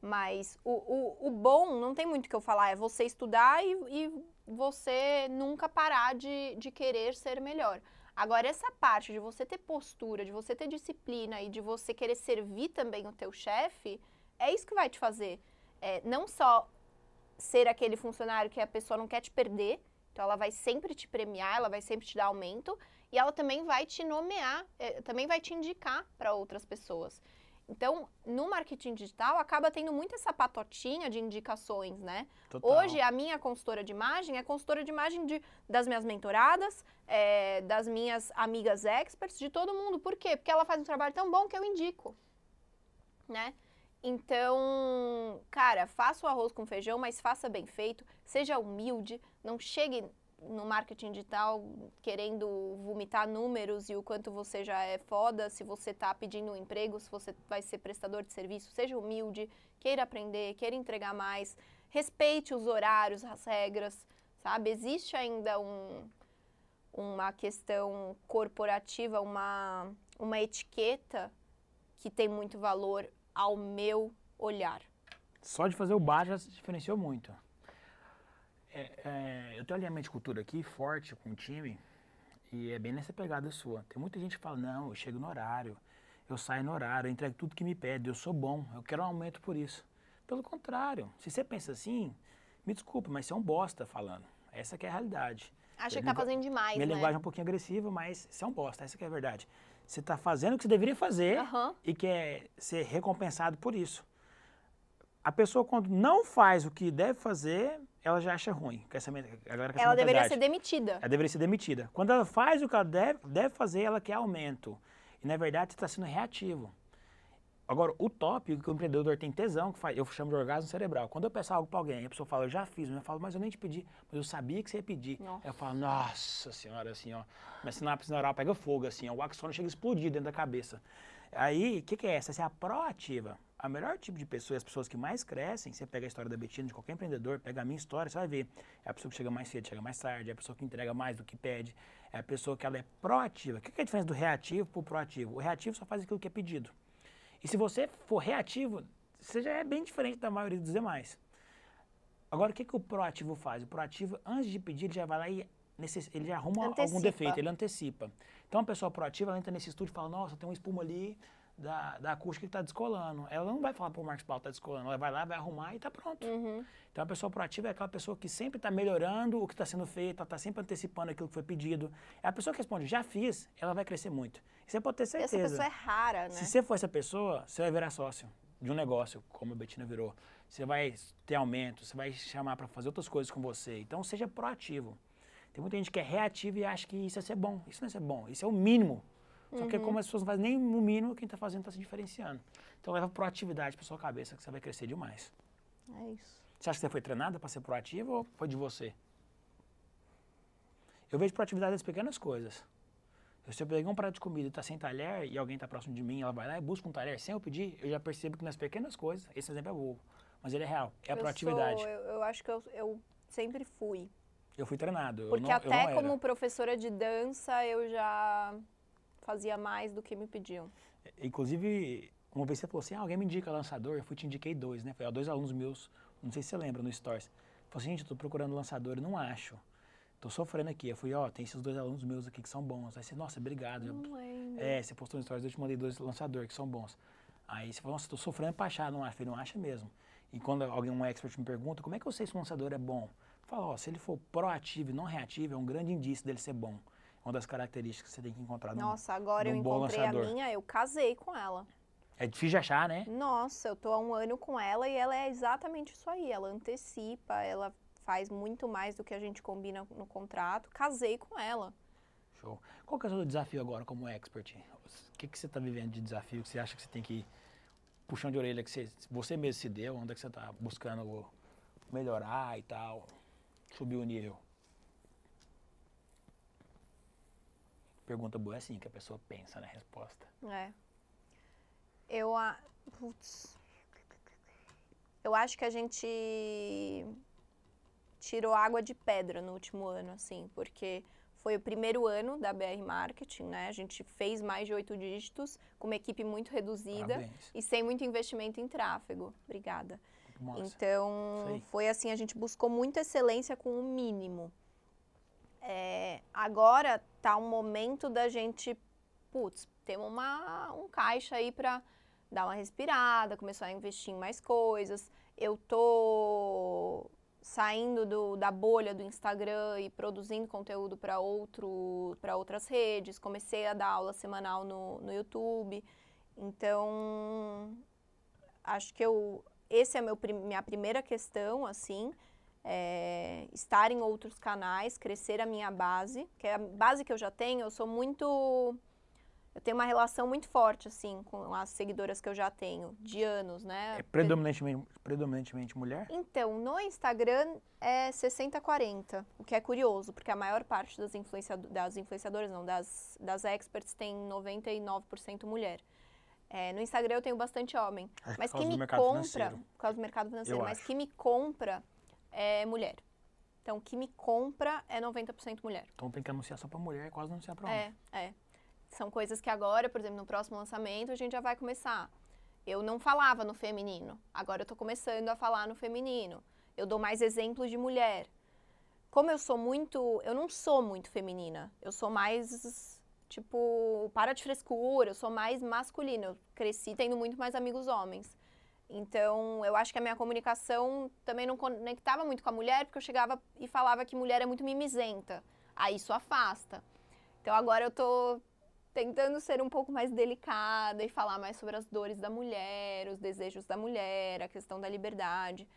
mas o, o, o, bom não tem muito o que eu falar, é você estudar e, e você nunca parar de, de querer ser melhor. Agora, essa parte de você ter postura, de você ter disciplina e de você querer servir também o teu chefe, é isso que vai te fazer. É, não só ser aquele funcionário que a pessoa não quer te perder, então ela vai sempre te premiar, ela vai sempre te dar aumento, e ela também vai te nomear, é, também vai te indicar para outras pessoas. Então, no marketing digital, acaba tendo muito essa patotinha de indicações, né? Total. Hoje, a minha consultora de imagem é consultora de imagem de, das minhas mentoradas, é, das minhas amigas experts, de todo mundo. Por quê? Porque ela faz um trabalho tão bom que eu indico, né? Então, cara, faça o arroz com feijão, mas faça bem feito, seja humilde, não chegue no marketing digital querendo vomitar números e o quanto você já é foda, se você está pedindo um emprego, se você vai ser prestador de serviço, seja humilde, queira aprender, queira entregar mais, respeite os horários, as regras, sabe? Existe ainda um, uma questão corporativa, uma, uma etiqueta que tem muito valor ao meu olhar. Só de fazer o bar já se diferenciou muito. É, é, eu tenho um alinhamento de cultura aqui forte com o time e é bem nessa pegada sua. Tem muita gente que fala: não, eu chego no horário, eu saio no horário, eu entrego tudo que me pede, eu sou bom, eu quero um aumento por isso. Pelo contrário, se você pensa assim, me desculpe, mas você é um bosta falando. Essa é a realidade. Acha eu que está fazendo demais, minha né? linguagem é um pouquinho agressiva, mas você é um bosta, essa é a verdade. Você está fazendo o que você deveria fazer uhum. e quer ser recompensado por isso. A pessoa, quando não faz o que deve fazer, ela já acha ruim. Casamento, a galera ela deveria ser demitida. Ela deveria ser demitida. Quando ela faz o que ela deve, deve fazer, ela quer aumento. E, na verdade, você está sendo reativo. Agora, o top, o que o empreendedor tem tesão, que faz, eu chamo de orgasmo cerebral. Quando eu peço algo para alguém, a pessoa fala, eu já fiz, eu falo, mas eu nem te pedi, mas eu sabia que você ia pedir. Nossa. Eu falo, nossa senhora, assim, ó, mas sinapse neural pega fogo, assim, ó, o axônio chega a explodir dentro da cabeça. Aí, o que, que é essa? Essa é a proativa a melhor tipo de pessoa, as pessoas que mais crescem, você pega a história da Betina, de qualquer empreendedor, pega a minha história, você vai ver. É a pessoa que chega mais cedo, chega mais tarde, é a pessoa que entrega mais do que pede, é a pessoa que ela é proativa. O que é a diferença do reativo para o proativo? O reativo só faz aquilo que é pedido. E se você for reativo, você já é bem diferente da maioria dos demais. Agora, o que, que o proativo faz? O proativo, antes de pedir, ele já vai lá e ele já arruma antecipa. algum defeito, ele antecipa. Então, a pessoa proativa, ela entra nesse estúdio e fala, nossa, tem uma espuma ali, da, da acústica que está descolando. Ela não vai falar para o Marcos Paulo está descolando, ela vai lá, vai arrumar e está pronto. Uhum. Então a pessoa proativa é aquela pessoa que sempre está melhorando o que está sendo feito, está sempre antecipando aquilo que foi pedido. É a pessoa que responde, já fiz, ela vai crescer muito. E você pode ter certeza. Essa pessoa é rara, né? Se você for essa pessoa, você vai virar sócio de um negócio, como a Betina virou. Você vai ter aumento, você vai chamar para fazer outras coisas com você. Então seja proativo. Tem muita gente que é reativa e acha que isso é ser bom. Isso não é ser bom, isso é o mínimo só uhum. que como as pessoas não fazem nem o mínimo, quem está fazendo está se diferenciando. Então leva proatividade para sua cabeça, que você vai crescer demais. É isso. Você acha que você foi treinada para ser proativa ou foi de você? Eu vejo proatividade nas pequenas coisas. Se eu pegar um prato de comida e está sem talher e alguém está próximo de mim, ela vai lá e busca um talher sem eu pedir, eu já percebo que nas pequenas coisas, esse exemplo é bobo, mas ele é real, é a eu proatividade. Sou, eu, eu, acho que eu, eu sempre fui. Eu fui treinado. Porque eu não, até eu como professora de dança eu já fazia mais do que me pediam. Inclusive, uma vez você falou assim, ah, alguém me indica lançador, eu fui te indiquei dois, né? Foi dois alunos meus, não sei se você lembra, no Stories. Falei assim, gente, eu tô procurando lançador, e não acho. Tô sofrendo aqui. Eu fui, ó, oh, tem esses dois alunos meus aqui que são bons. Aí você, nossa, obrigado. Não É, você postou no Stories, eu te mandei dois lançadores que são bons. Aí você falou, nossa, tô sofrendo pra achar, não acho. falei, não acha mesmo. E quando alguém, um expert me pergunta, como é que eu sei se um lançador é bom? Fala, ó, se ele for proativo e não reativo, é um grande indício dele ser bom uma das características que você tem que encontrar num, Nossa, agora eu bom encontrei lançador. a minha, eu casei com ela. É difícil de achar, né? Nossa, eu tô há um ano com ela e ela é exatamente isso aí. Ela antecipa, ela faz muito mais do que a gente combina no contrato. Casei com ela. Show. Qual que é o seu desafio agora como expert? O que, que você está vivendo de desafio que você acha que você tem que puxão de orelha que você, você mesmo se deu? Onde é que você está buscando melhorar e tal? Subir o nível? pergunta boa é assim, que a pessoa pensa na resposta. É. Eu a. Putz. Eu acho que a gente tirou água de pedra no último ano, assim, porque foi o primeiro ano da BR Marketing, né? A gente fez mais de oito dígitos, com uma equipe muito reduzida Parabéns. e sem muito investimento em tráfego. Obrigada. Nossa. Então, foi assim, a gente buscou muita excelência com o mínimo. É, agora tá um momento da gente, putz, tem uma, um caixa aí para dar uma respirada, começar a investir em mais coisas. Eu tô saindo do, da bolha do Instagram e produzindo conteúdo para outro para outras redes. Comecei a dar aula semanal no, no YouTube. Então, acho que eu esse é meu minha primeira questão assim é, estar em outros canais, crescer a minha base, que é a base que eu já tenho, eu sou muito. Eu tenho uma relação muito forte, assim, com as seguidoras que eu já tenho, de anos, né? É predominantemente, predominantemente mulher? Então, no Instagram é 60-40, o que é curioso, porque a maior parte das, influenciado das influenciadoras, não, das, das experts tem 99% mulher. É, no Instagram eu tenho bastante homem. É mas que me compra, financeiro. por causa do mercado financeiro, eu mas acho. que me compra é mulher. Então, que me compra é 90% mulher. Então tem que anunciar só para mulher e quase anunciar para é, homem. É, é. São coisas que agora, por exemplo, no próximo lançamento, a gente já vai começar. Eu não falava no feminino, agora eu estou começando a falar no feminino. Eu dou mais exemplos de mulher. Como eu sou muito. Eu não sou muito feminina. Eu sou mais. Tipo, para de frescura, eu sou mais masculina. Eu cresci tendo muito mais amigos homens. Então, eu acho que a minha comunicação também não conectava muito com a mulher, porque eu chegava e falava que mulher é muito mimizenta. Aí isso afasta. Então, agora eu tô tentando ser um pouco mais delicada e falar mais sobre as dores da mulher, os desejos da mulher, a questão da liberdade.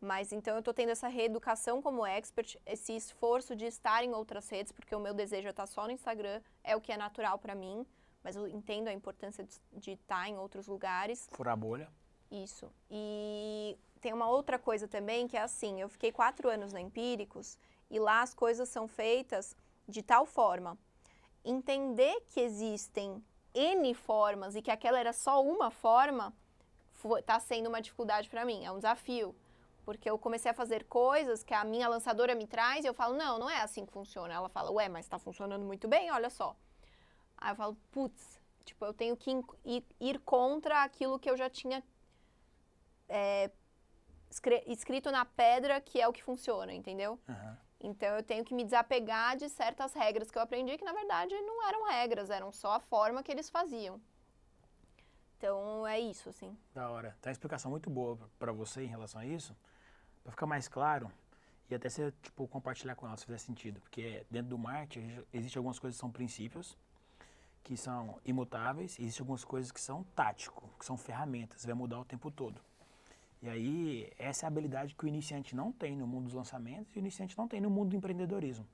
Mas então eu tô tendo essa reeducação como expert, esse esforço de estar em outras redes, porque o meu desejo é estar tá só no Instagram, é o que é natural para mim, mas eu entendo a importância de, de estar tá em outros lugares. Furar bolha. Isso. E tem uma outra coisa também que é assim: eu fiquei quatro anos na Empíricos e lá as coisas são feitas de tal forma. Entender que existem N formas e que aquela era só uma forma está sendo uma dificuldade para mim, é um desafio. Porque eu comecei a fazer coisas que a minha lançadora me traz e eu falo, não, não é assim que funciona. Ela fala, ué, mas está funcionando muito bem, olha só. Aí eu falo, putz, tipo, eu tenho que ir contra aquilo que eu já tinha é, escrito na pedra que é o que funciona, entendeu? Uhum. Então eu tenho que me desapegar de certas regras que eu aprendi que na verdade não eram regras, eram só a forma que eles faziam. Então é isso, assim. Da hora. Tem uma explicação muito boa para você em relação a isso, para ficar mais claro e até você tipo compartilhar com ela se fizer sentido, porque dentro do marketing existem algumas coisas que são princípios que são imutáveis, e existem algumas coisas que são tático, que são ferramentas, vai mudar o tempo todo. E aí, essa é a habilidade que o iniciante não tem no mundo dos lançamentos e o iniciante não tem no mundo do empreendedorismo.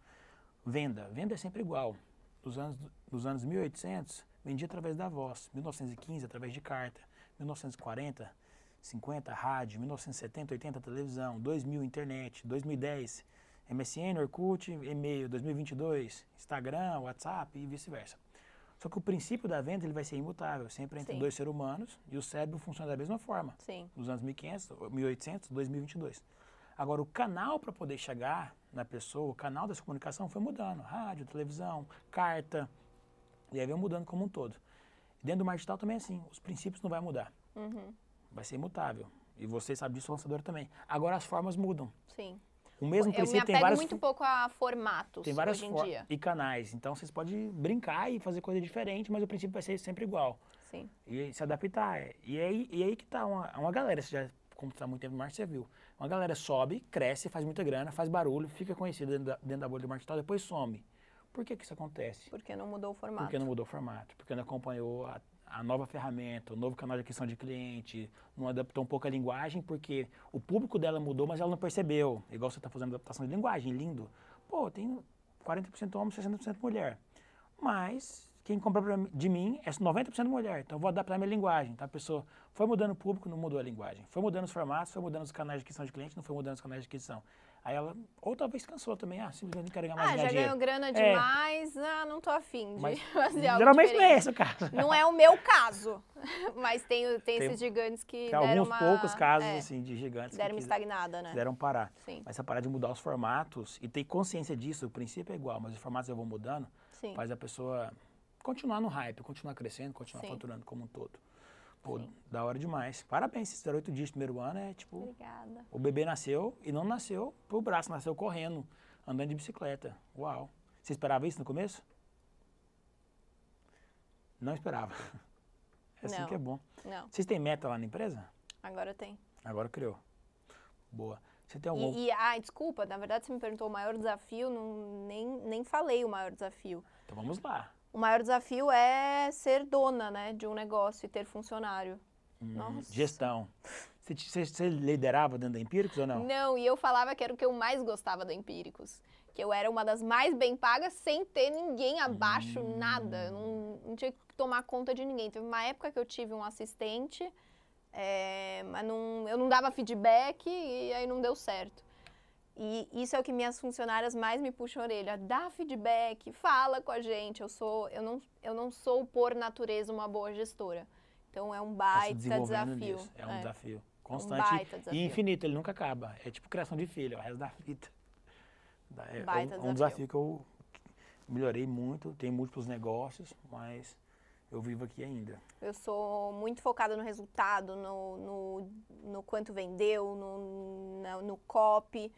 Venda. Venda é sempre igual. Nos anos, nos anos 1800, vendia através da voz. 1915, através de carta. 1940, 50, rádio. 1970, 80, televisão. 2000, internet. 2010, MSN, Orkut, e-mail. 2022, Instagram, WhatsApp e vice-versa. Só que o princípio da venda ele vai ser imutável, sempre entre Sim. dois seres humanos e o cérebro funciona da mesma forma. Sim. Nos anos 1500, 1800, 2022. Agora, o canal para poder chegar na pessoa, o canal dessa comunicação foi mudando. Rádio, televisão, carta, e aí vem mudando como um todo. Dentro do marketing também é assim, os princípios não vai mudar. Uhum. Vai ser imutável. E você sabe disso, o lançador também. Agora as formas mudam. Sim. O mesmo eu princípio me tem várias. muito pouco a formatos tem várias hoje em dia. E canais. Então vocês podem brincar e fazer coisa diferente, mas o princípio vai ser sempre igual. Sim. E se adaptar. E aí, e aí que tá uma, uma galera, você já, computa tá muito tempo no marketing, você viu. Uma galera sobe, cresce, faz muita grana, faz barulho, fica conhecida dentro da, dentro da bolha do marketing tal, depois some. Por que, que isso acontece? Porque não mudou o formato. Porque não mudou o formato, porque não acompanhou a, a nova ferramenta, o novo canal de aquisição de cliente, não adaptou um pouco a linguagem, porque o público dela mudou, mas ela não percebeu. Igual você está fazendo adaptação de linguagem, lindo. Pô, tem 40% homem, 60% mulher. Mas quem compra de mim é 90% mulher, então eu vou adaptar minha linguagem. Tá? A pessoa foi mudando o público, não mudou a linguagem. Foi mudando os formatos, foi mudando os canais de aquisição de cliente, não foi mudando os canais de aquisição. Aí ela, ou talvez cansou também, ah, simplesmente não quero ganhar mais dinheiro. Ah, já ganho grana é. demais, é. ah, não tô afim de Mas, fazer algo Geralmente diferente. não é esse o caso. Não é o meu caso, mas tem, tem, tem esses gigantes que tem alguns uma, poucos é, casos, é, assim, de gigantes deram que estagnada, né? Deram parar. Sim. Mas essa parar de mudar os formatos e ter consciência disso, o princípio é igual, mas os formatos eu vou mudando, Sim. faz a pessoa continuar no hype, continuar crescendo, continuar Sim. faturando como um todo. Pô, da hora demais. Parabéns, vocês fizeram oito dias primeiro ano, é tipo. Obrigada. O bebê nasceu e não nasceu pro braço, nasceu correndo, andando de bicicleta. Uau. Você esperava isso no começo? Não esperava. É assim não. que é bom. Não. Vocês têm meta lá na empresa? Agora tem. Agora criou. Boa. Você tem algum... E, e, ah, desculpa, na verdade você me perguntou o maior desafio, não, nem, nem falei o maior desafio. Então vamos lá o maior desafio é ser dona né, de um negócio e ter funcionário. Hum, gestão. Você, você, liderava dentro da Empíricos ou não? Não, e eu falava que era o que eu mais gostava da Empíricos. Que eu era uma das mais bem pagas sem ter ninguém abaixo, hum. nada. Não, não, tinha que tomar conta de ninguém. Teve uma época que eu tive um assistente, é, mas não, eu não dava feedback e aí não deu certo. E isso é o que minhas funcionárias mais me puxam a orelha. Dá feedback, fala com a gente. Eu sou, eu não, eu não sou por natureza uma boa gestora. Então é um tá baita desafio. Nisso. É um é. desafio é constante um desafio. e infinito. Ele nunca acaba. É tipo criação de filho, é o resto da fita. É um, é um desafio. que eu melhorei muito. Tem múltiplos negócios, mas eu vivo aqui ainda. Eu sou muito focada no resultado, no, no, no quanto vendeu, no, no, no copy.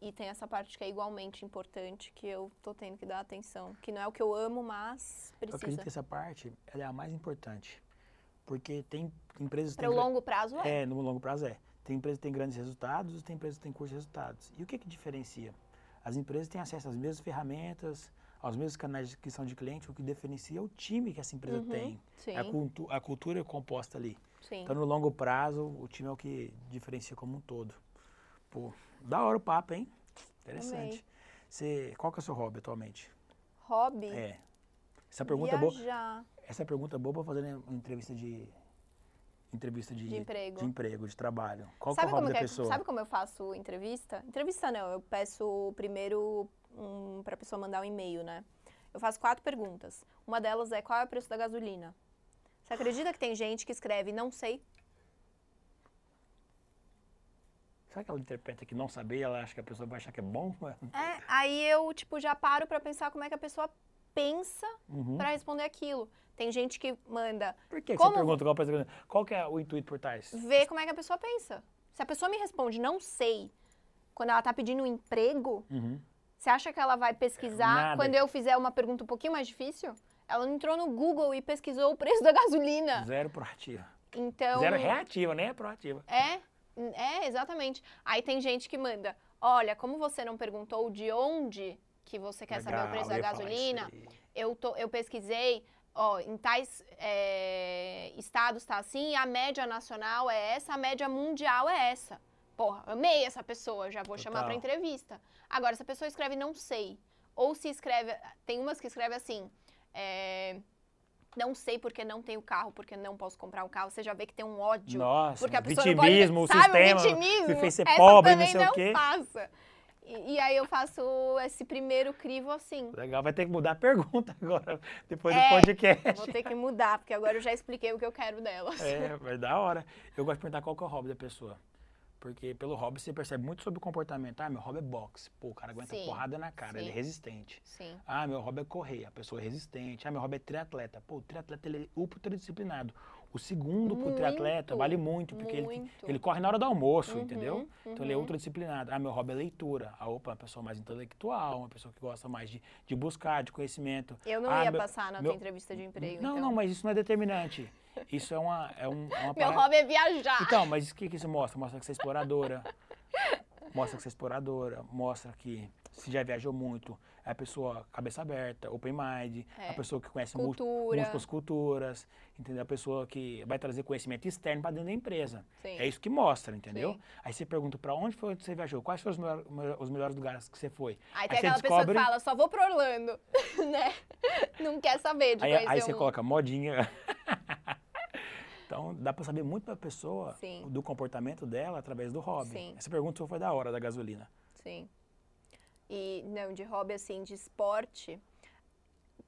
E tem essa parte que é igualmente importante, que eu tô tendo que dar atenção. Que não é o que eu amo, mas precisa. Eu acredito que essa parte é a mais importante. Porque tem empresas... Para no longo prazo é. É, no longo prazo é. Tem empresas que têm grandes resultados, tem empresas que têm curtos resultados. E o que que diferencia? As empresas têm acesso às mesmas ferramentas, aos mesmos canais de são de cliente, o que diferencia é o time que essa empresa uhum, tem. É sim. A, cultu a cultura é composta ali. Sim. Então, no longo prazo, o time é o que diferencia como um todo. Pô, da hora o papo, hein? Interessante. Você, qual que é o seu hobby atualmente? Hobby? É. Essa pergunta é Viajar. boa. Essa pergunta é boa para fazer né, uma entrevista de entrevista de, de, emprego. de emprego, de trabalho. Qual sabe que é o hobby da é, pessoa? Sabe como eu faço entrevista? Entrevista não, eu peço primeiro um, para a pessoa mandar um e-mail, né? Eu faço quatro perguntas. Uma delas é qual é o preço da gasolina? Você acredita que tem gente que escreve não sei? Será que ela interpreta que não saber, ela acha que a pessoa vai achar que é bom? É, aí eu, tipo, já paro para pensar como é que a pessoa pensa uhum. para responder aquilo. Tem gente que manda... Por que, como... que você pergunta? Qual, que é o intuito por trás? Ver como é que a pessoa pensa. Se a pessoa me responde, não sei, quando ela tá pedindo um emprego, uhum. você acha que ela vai pesquisar quando eu fizer uma pergunta um pouquinho mais difícil? Ela entrou no Google e pesquisou o preço da gasolina. Zero proativa. Então... Zero reativa, nem é proativa. É? É, exatamente. Aí tem gente que manda, olha, como você não perguntou de onde que você quer Legal, saber o preço da gasolina, eu, tô, eu pesquisei, ó, em tais é, estados está assim, a média nacional é essa, a média mundial é essa. Porra, amei essa pessoa, já vou Total. chamar para entrevista. Agora, se a pessoa escreve não sei, ou se escreve, tem umas que escreve assim, é, não sei porque não tenho carro, porque não posso comprar um carro. Você já vê que tem um ódio. Nossa, porque a pessoa vitimismo, não pode, sabe, o sistema, vitimismo, me fez ser é pobre, não sei não o quê. Passa. E, aí eu faço esse primeiro crivo assim. Legal, vai ter que mudar a pergunta agora, depois é, do podcast. Vou ter que mudar, porque agora eu já expliquei o que eu quero delas. É, vai dar hora. Eu gosto de perguntar qual que é o hobby da pessoa. Porque pelo hobby você percebe muito sobre o comportamento. Ah, meu hobby é boxe. Pô, o cara aguenta Sim. porrada na cara, Sim. ele é resistente. Sim. Ah, meu hobby é correr, a pessoa é resistente. Ah, meu hobby é triatleta. Pô, o triatleta ele é ultradisciplinado. O segundo muito, pro triatleta vale muito, porque muito. Ele, ele corre na hora do almoço, uhum, entendeu? Uhum. Então ele é uhum. ultradisciplinado. Ah, meu hobby é leitura. Ah, opa, uma pessoa mais intelectual, uma pessoa que gosta mais de, de buscar, de conhecimento. Eu não ah, ia meu, passar na meu, tua entrevista de emprego. Não, então. não, mas isso não é determinante. Isso é uma. É um, é uma Meu parada... hobby é viajar. Então, mas o que, que isso mostra? Mostra que você é exploradora. mostra que você é exploradora. Mostra que você já viajou muito. É a pessoa cabeça aberta, open mind. É. A pessoa que conhece Cultura. múltiplas culturas. Entendeu? A pessoa que vai trazer conhecimento externo para dentro da empresa. Sim. É isso que mostra, entendeu? Sim. Aí você pergunta para onde foi que você viajou? Quais foram os, os melhores lugares que você foi? Aí, aí tem aquela descobre... pessoa que fala, só vou pro Orlando, né? Não quer saber de aí, conhecer Aí você coloca modinha. Então, dá para saber muito da pessoa, Sim. do comportamento dela através do hobby. Sim. Essa pergunta foi da hora da gasolina. Sim. E não, de hobby assim, de esporte.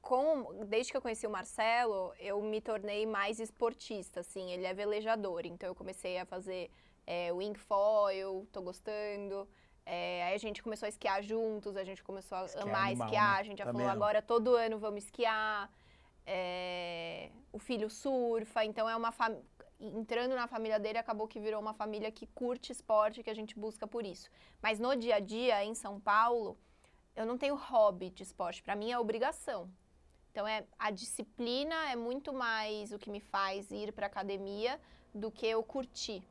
Com, desde que eu conheci o Marcelo, eu me tornei mais esportista, assim, ele é velejador, então eu comecei a fazer é, foil tô gostando, é, aí a gente começou a esquiar juntos, a gente começou a esquiar amar animal, esquiar, né? a gente já tá falou, agora todo ano vamos esquiar, é, o filho surfa, então é uma família. Entrando na família dele, acabou que virou uma família que curte esporte, que a gente busca por isso. Mas no dia a dia, em São Paulo, eu não tenho hobby de esporte. Para mim é obrigação. Então é a disciplina é muito mais o que me faz ir para academia do que eu curtir.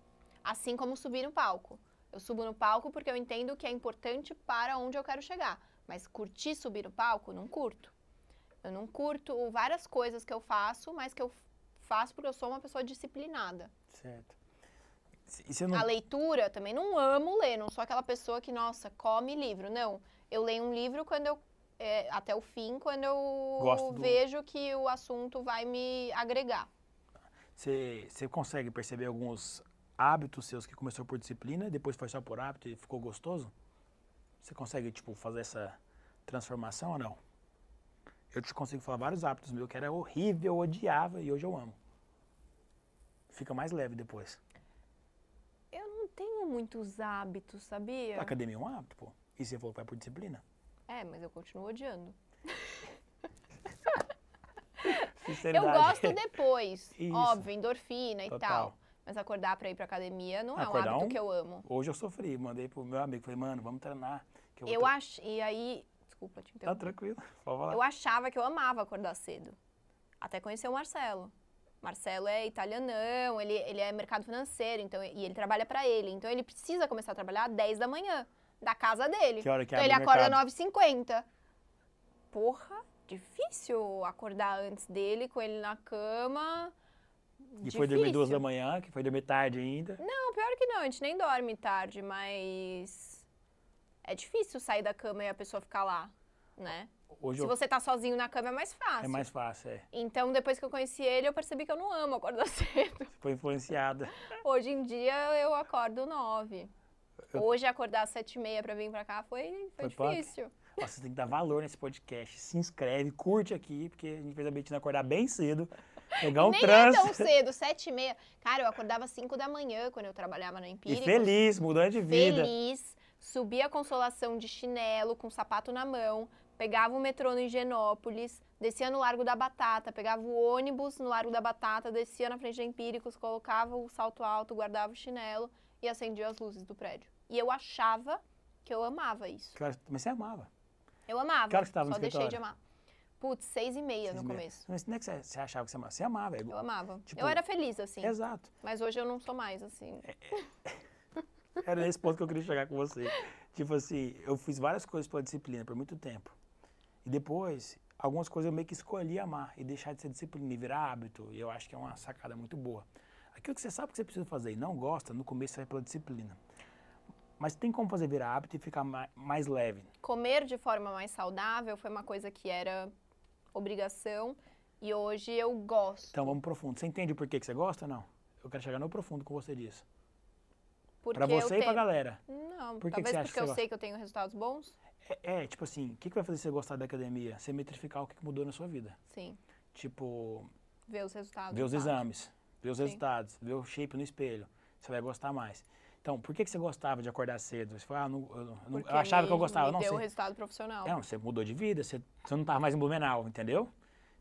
Assim como subir no palco. Eu subo no palco porque eu entendo que é importante para onde eu quero chegar, mas curtir subir no palco não curto. Eu não curto várias coisas que eu faço, mas que eu faço porque eu sou uma pessoa disciplinada. Certo. Não... A leitura também não amo ler, não sou aquela pessoa que, nossa, come livro. Não. Eu leio um livro quando eu. É, até o fim, quando eu vejo que o assunto vai me agregar. Você consegue perceber alguns hábitos seus que começou por disciplina, e depois foi só por hábito e ficou gostoso? Você consegue, tipo, fazer essa transformação ou não? Eu te consigo falar vários hábitos meus que era horrível, eu odiava e hoje eu amo. Fica mais leve depois. Eu não tenho muitos hábitos, sabia? A academia é um hábito, pô. E você falou que vai por disciplina. É, mas eu continuo odiando. eu gosto depois, Isso. óbvio, endorfina Total. e tal. Mas acordar pra ir pra academia não acordar é um hábito um... que eu amo. Hoje eu sofri, mandei pro meu amigo, falei, mano, vamos treinar. eu, eu acho, e aí desculpa te tá interromper. Tá tranquilo, pode falar. Eu achava que eu amava acordar cedo. Até conhecer o Marcelo. Marcelo é italianão, ele, ele é mercado financeiro, então e ele trabalha para ele. Então ele precisa começar a trabalhar às 10 da manhã, da casa dele. Que hora que então ele acorda às 9h50. Porra, difícil acordar antes dele, com ele na cama. E difícil. foi dormir duas da manhã, que foi dormir tarde ainda? Não, pior que não, a gente nem dorme tarde, mas é difícil sair da cama e a pessoa ficar lá, né? Hoje Se eu... você tá sozinho na cama é mais fácil. É mais fácil, é. Então, depois que eu conheci ele, eu percebi que eu não amo acordar cedo. Você foi influenciada. Hoje em dia, eu acordo nove. Eu... Hoje, acordar às sete e meia para vir para cá foi, foi, foi difícil. você tem que dar valor nesse podcast. Se inscreve, curte aqui, porque a gente fez a Betina acordar bem cedo. Pegar um Nem é trânsito. Nem é tão cedo, sete e meia. Cara, eu acordava cinco da manhã quando eu trabalhava na Empírica. E feliz, mudando de vida. Feliz subia a consolação de chinelo, com sapato na mão, pegava o metrô no Higienópolis, descia no Largo da Batata, pegava o ônibus no Largo da Batata, descia na frente de Empíricos, colocava o salto alto, guardava o chinelo e acendia as luzes do prédio. E eu achava que eu amava isso. Claro, mas você amava. Eu amava. Claro que estava no Só escritório. deixei de amar. Putz, seis e meia seis no e meia. começo. Mas não é que você, achava que você amava. Você amava. Eu amava. Tipo, eu era feliz, assim. Exato. Mas hoje eu não sou mais, assim. É, é. Era nesse ponto que eu queria chegar com você. Tipo assim, eu fiz várias coisas pela disciplina por muito tempo. E depois, algumas coisas eu meio que escolhi amar e deixar de ser disciplina e virar hábito. E eu acho que é uma sacada muito boa. Aquilo que você sabe que você precisa fazer e não gosta, no começo você é vai pela disciplina. Mas tem como fazer virar hábito e ficar mais leve. Comer de forma mais saudável foi uma coisa que era obrigação e hoje eu gosto. Então vamos profundo. Você entende por que, que você gosta ou não? Eu quero chegar no profundo com você disso. Porque pra você e pra galera. Não, Por que talvez que porque eu sei que eu tenho resultados bons. É, é tipo assim, o que, que vai fazer você gostar da academia? Você metrificar o que mudou na sua vida. Sim. Tipo... Ver os resultados. Ver os exames, ver os Sim. resultados, ver o shape no espelho. Você vai gostar mais. Então, por que, que você gostava de acordar cedo? Você falou, ah, não, eu, eu, achava me, que eu gostava. Me não, deu você, resultado profissional. É, não, você mudou de vida, você, você não estava mais em Blumenau, entendeu?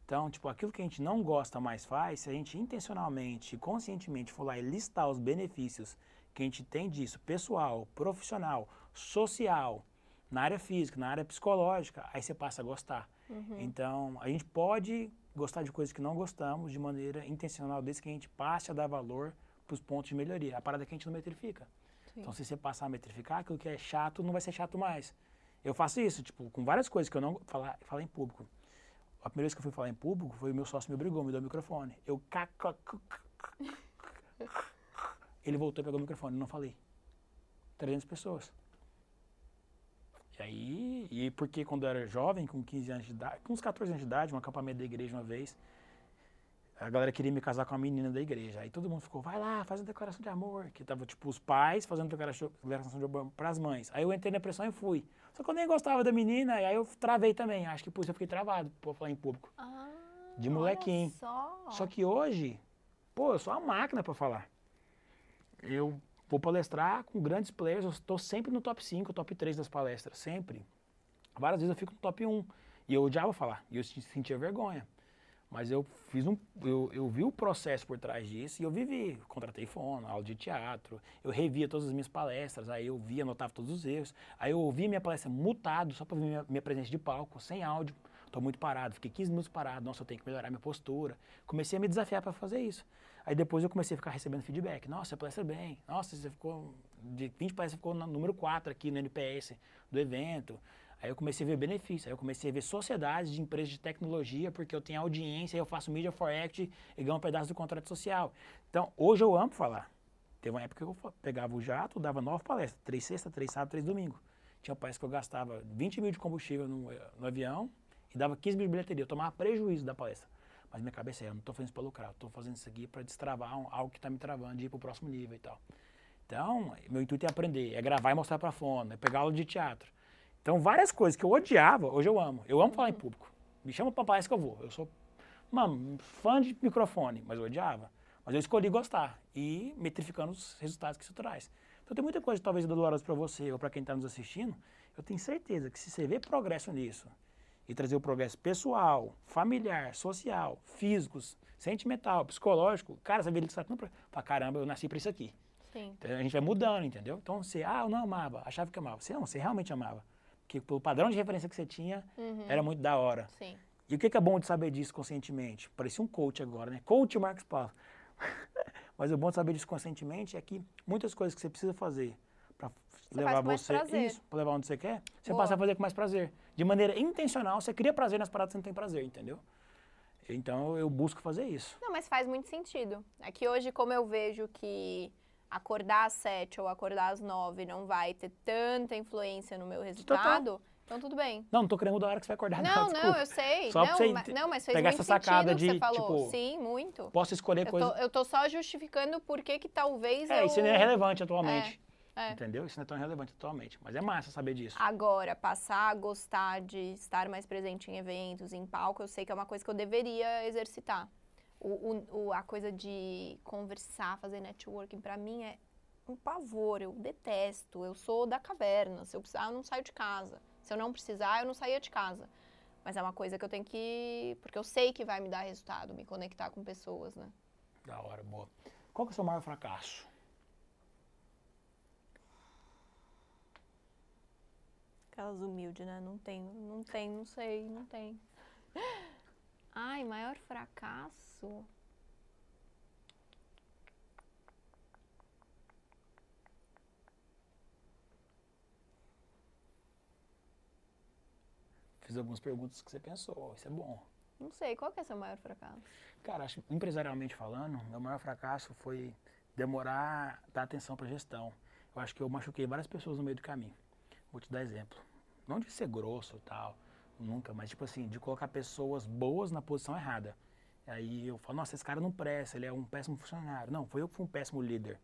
Então, tipo, aquilo que a gente não gosta mais faz, se a gente intencionalmente, conscientemente for lá e listar os benefícios que a gente tem disso, pessoal, profissional, social, na área física, na área psicológica, aí você passa a gostar. Uhum. Então, a gente pode gostar de coisas que não gostamos de maneira intencional, desde que a gente passe a dar valor para os pontos de melhoria. A parada é que a gente não metrifica. Sim. Então, se você passar a metrificar, aquilo que é chato não vai ser chato mais. Eu faço isso, tipo, com várias coisas que eu não falar, falar em público. A primeira vez que eu fui falar em público foi o meu sócio me obrigou, me deu o microfone. Eu cacacuc, ele voltou e pegou o microfone, não falei. 300 pessoas. E aí, e porque quando eu era jovem, com 15 anos de idade, com uns 14 anos de idade, um acampamento da igreja uma vez, a galera queria me casar com uma menina da igreja. Aí todo mundo ficou, vai lá, faz uma declaração de amor. Que tava, tipo, os pais fazendo declaração de amor para as mães. Aí eu entrei na pressão e fui. Só que eu nem gostava da menina, e aí eu travei também. Acho que por isso eu fiquei travado, por falar em público. Ah, de molequinho. Só. só que hoje, pô, eu sou uma máquina para falar eu vou palestrar com grandes players, eu estou sempre no top 5, top 3 das palestras, sempre. Várias vezes eu fico no top 1 e eu odiava falar, e eu sentia vergonha. Mas eu fiz um, eu, eu vi o processo por trás disso e eu vivi. Contratei fono, aula de teatro, eu revia todas as minhas palestras, aí eu via, anotava todos os erros. Aí eu ouvia minha palestra mutado, só para ver minha, minha presença de palco, sem áudio. Estou muito parado, fiquei 15 minutos parado, nossa, eu tenho que melhorar minha postura. Comecei a me desafiar para fazer isso. Aí depois eu comecei a ficar recebendo feedback. Nossa, você palestra bem. Nossa, você ficou. De 20 palestras, você ficou no número 4 aqui no NPS do evento. Aí eu comecei a ver benefícios. Aí eu comecei a ver sociedades de empresas de tecnologia, porque eu tenho audiência, eu faço Media for Act e ganho um pedaço do contrato social. Então, hoje eu amo falar. Teve uma época que eu pegava o jato, dava nove palestras, três sexta, três sábado, três domingo. Tinha uma palestra que eu gastava 20 mil de combustível no, eh, no avião e dava 15 mil de bilheteria. Eu tomava prejuízo da palestra. Mas minha cabeça é, eu não estou fazendo isso para lucrar, estou fazendo isso aqui para destravar algo que está me travando, de ir para o próximo nível e tal. Então, meu intuito é aprender, é gravar e mostrar para fora, é pegar aula de teatro. Então, várias coisas que eu odiava, hoje eu amo. Eu amo falar em uhum. público. Me chama para palestra que eu vou. Eu sou mano, fã de microfone, mas eu odiava. Mas eu escolhi gostar e metrificando os resultados que isso traz. Então, tem muita coisa talvez dolorosa para você ou para quem está nos assistindo. Eu tenho certeza que se você vê progresso nisso, e trazer o progresso pessoal, familiar, social, físicos, sentimental, psicológico, cara, essa vida que você está tendo, pra caramba, eu nasci para isso aqui. Então, a gente vai mudando, entendeu? Então você, ah, eu não amava, achava que amava. Você não, você realmente amava. Porque pelo padrão de referência que você tinha, uhum. era muito da hora. Sim. E o que, que é bom de saber disso conscientemente? Parecia um coach agora, né? Coach Marcos Paulo. Mas o bom de saber disso conscientemente é que muitas coisas que você precisa fazer para levar faz você isso, para levar onde você quer, você Boa. passa a fazer com mais prazer de maneira intencional, você cria prazer nas paradas que você não tem prazer, entendeu? Então eu busco fazer isso. Não, mas faz muito sentido. É que hoje, como eu vejo que acordar às sete ou acordar às nove não vai ter tanta influência no meu resultado. Total. Então tudo bem. Não, não tô querendo da hora que você vai acordar. Não, não, não eu sei. Só não, pra você não, mas fez pegar muito essa sacada de, você falou. Tipo, Sim, muito. Posso escolher coisas. eu tô só justificando por que que talvez É, eu... isso não é relevante atualmente. É. É. Entendeu? Isso não é tão relevante atualmente. Mas é massa saber disso. Agora, passar a gostar de estar mais presente em eventos, em palco, eu sei que é uma coisa que eu deveria exercitar. O, o, o a coisa de conversar, fazer networking, para mim é um pavor. Eu detesto. Eu sou da caverna. Se eu precisar, eu não saio de casa. Se eu não precisar, eu não saía de casa. Mas é uma coisa que eu tenho que. Porque eu sei que vai me dar resultado, me conectar com pessoas, né? Da hora, boa. Qual que é o seu maior fracasso? Aquelas humildes, né? Não tem, não tem, não sei, não tem. Ai, maior fracasso. Fiz algumas perguntas que você pensou, isso é bom. Não sei, qual que é seu maior fracasso? Cara, acho empresarialmente falando, meu maior fracasso foi demorar dar atenção para gestão. Eu acho que eu machuquei várias pessoas no meio do caminho. Vou te dar exemplo. Não de ser grosso tal, nunca, mas tipo assim, de colocar pessoas boas na posição errada. Aí eu falo, nossa, esse cara não presta, ele é um péssimo funcionário. Não, foi eu que fui um péssimo líder.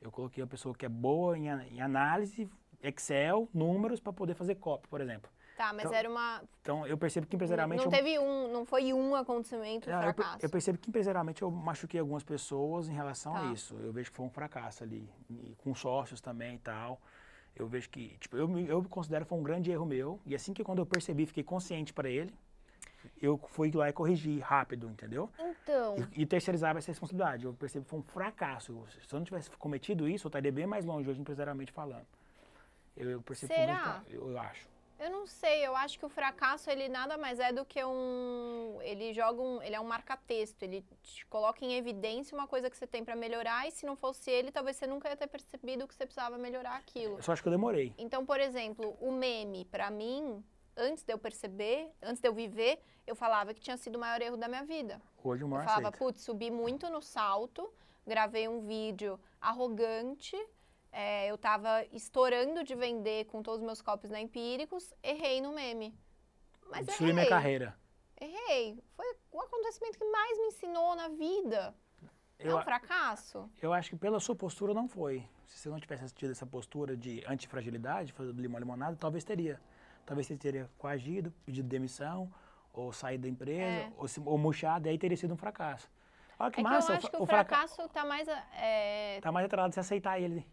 Eu coloquei uma pessoa que é boa em, em análise, Excel, números, para poder fazer copy, por exemplo. Tá, mas então, era uma. Então eu percebo que empresarialmente. Não, não teve um, não foi um acontecimento não, é, fracasso. Eu, eu, percebo que empresarialmente eu machuquei algumas pessoas em relação tá. a isso. Eu vejo que foi um fracasso ali, e com sócios também e tal eu vejo que, tipo, eu me, eu me considero foi um grande erro meu, e assim que quando eu percebi, fiquei consciente para ele, eu fui lá e corrigi rápido, entendeu? Então. E, e terceirizava essa responsabilidade. Eu percebi que foi um fracasso. Se eu não tivesse cometido isso, eu estaria bem mais longe hoje, empresarialmente falando. Eu, eu percebo Será? Muito, eu acho. Eu não sei, eu acho que o fracasso ele nada mais é do que um, ele joga um, ele é um marca-texto, ele te coloca em evidência uma coisa que você tem para melhorar e se não fosse ele, talvez você nunca ia ter percebido que você precisava melhorar aquilo. Eu só acho que eu demorei. Então, por exemplo, o meme para mim, antes de eu perceber, antes de eu viver, eu falava que tinha sido o maior erro da minha vida. Hoje o maior. Eu falava, putz, subi muito no salto, gravei um vídeo arrogante é, eu tava estourando de vender com todos os meus copos na Empíricos, errei no meme. Mas Destruí minha carreira. Errei. Foi o acontecimento que mais me ensinou na vida. É eu, é um fracasso? Eu acho que pela sua postura não foi. Se você não tivesse assistido essa postura de antifragilidade, fazer limão limonada, talvez teria. Talvez você teria coagido, pedido demissão, ou saído da empresa, é. ou, se, ou murchado, e aí teria sido um fracasso. Olha que é massa. Que eu acho o, que o, fracasso está mais... É... Tá mais atrelado de aceitar ele.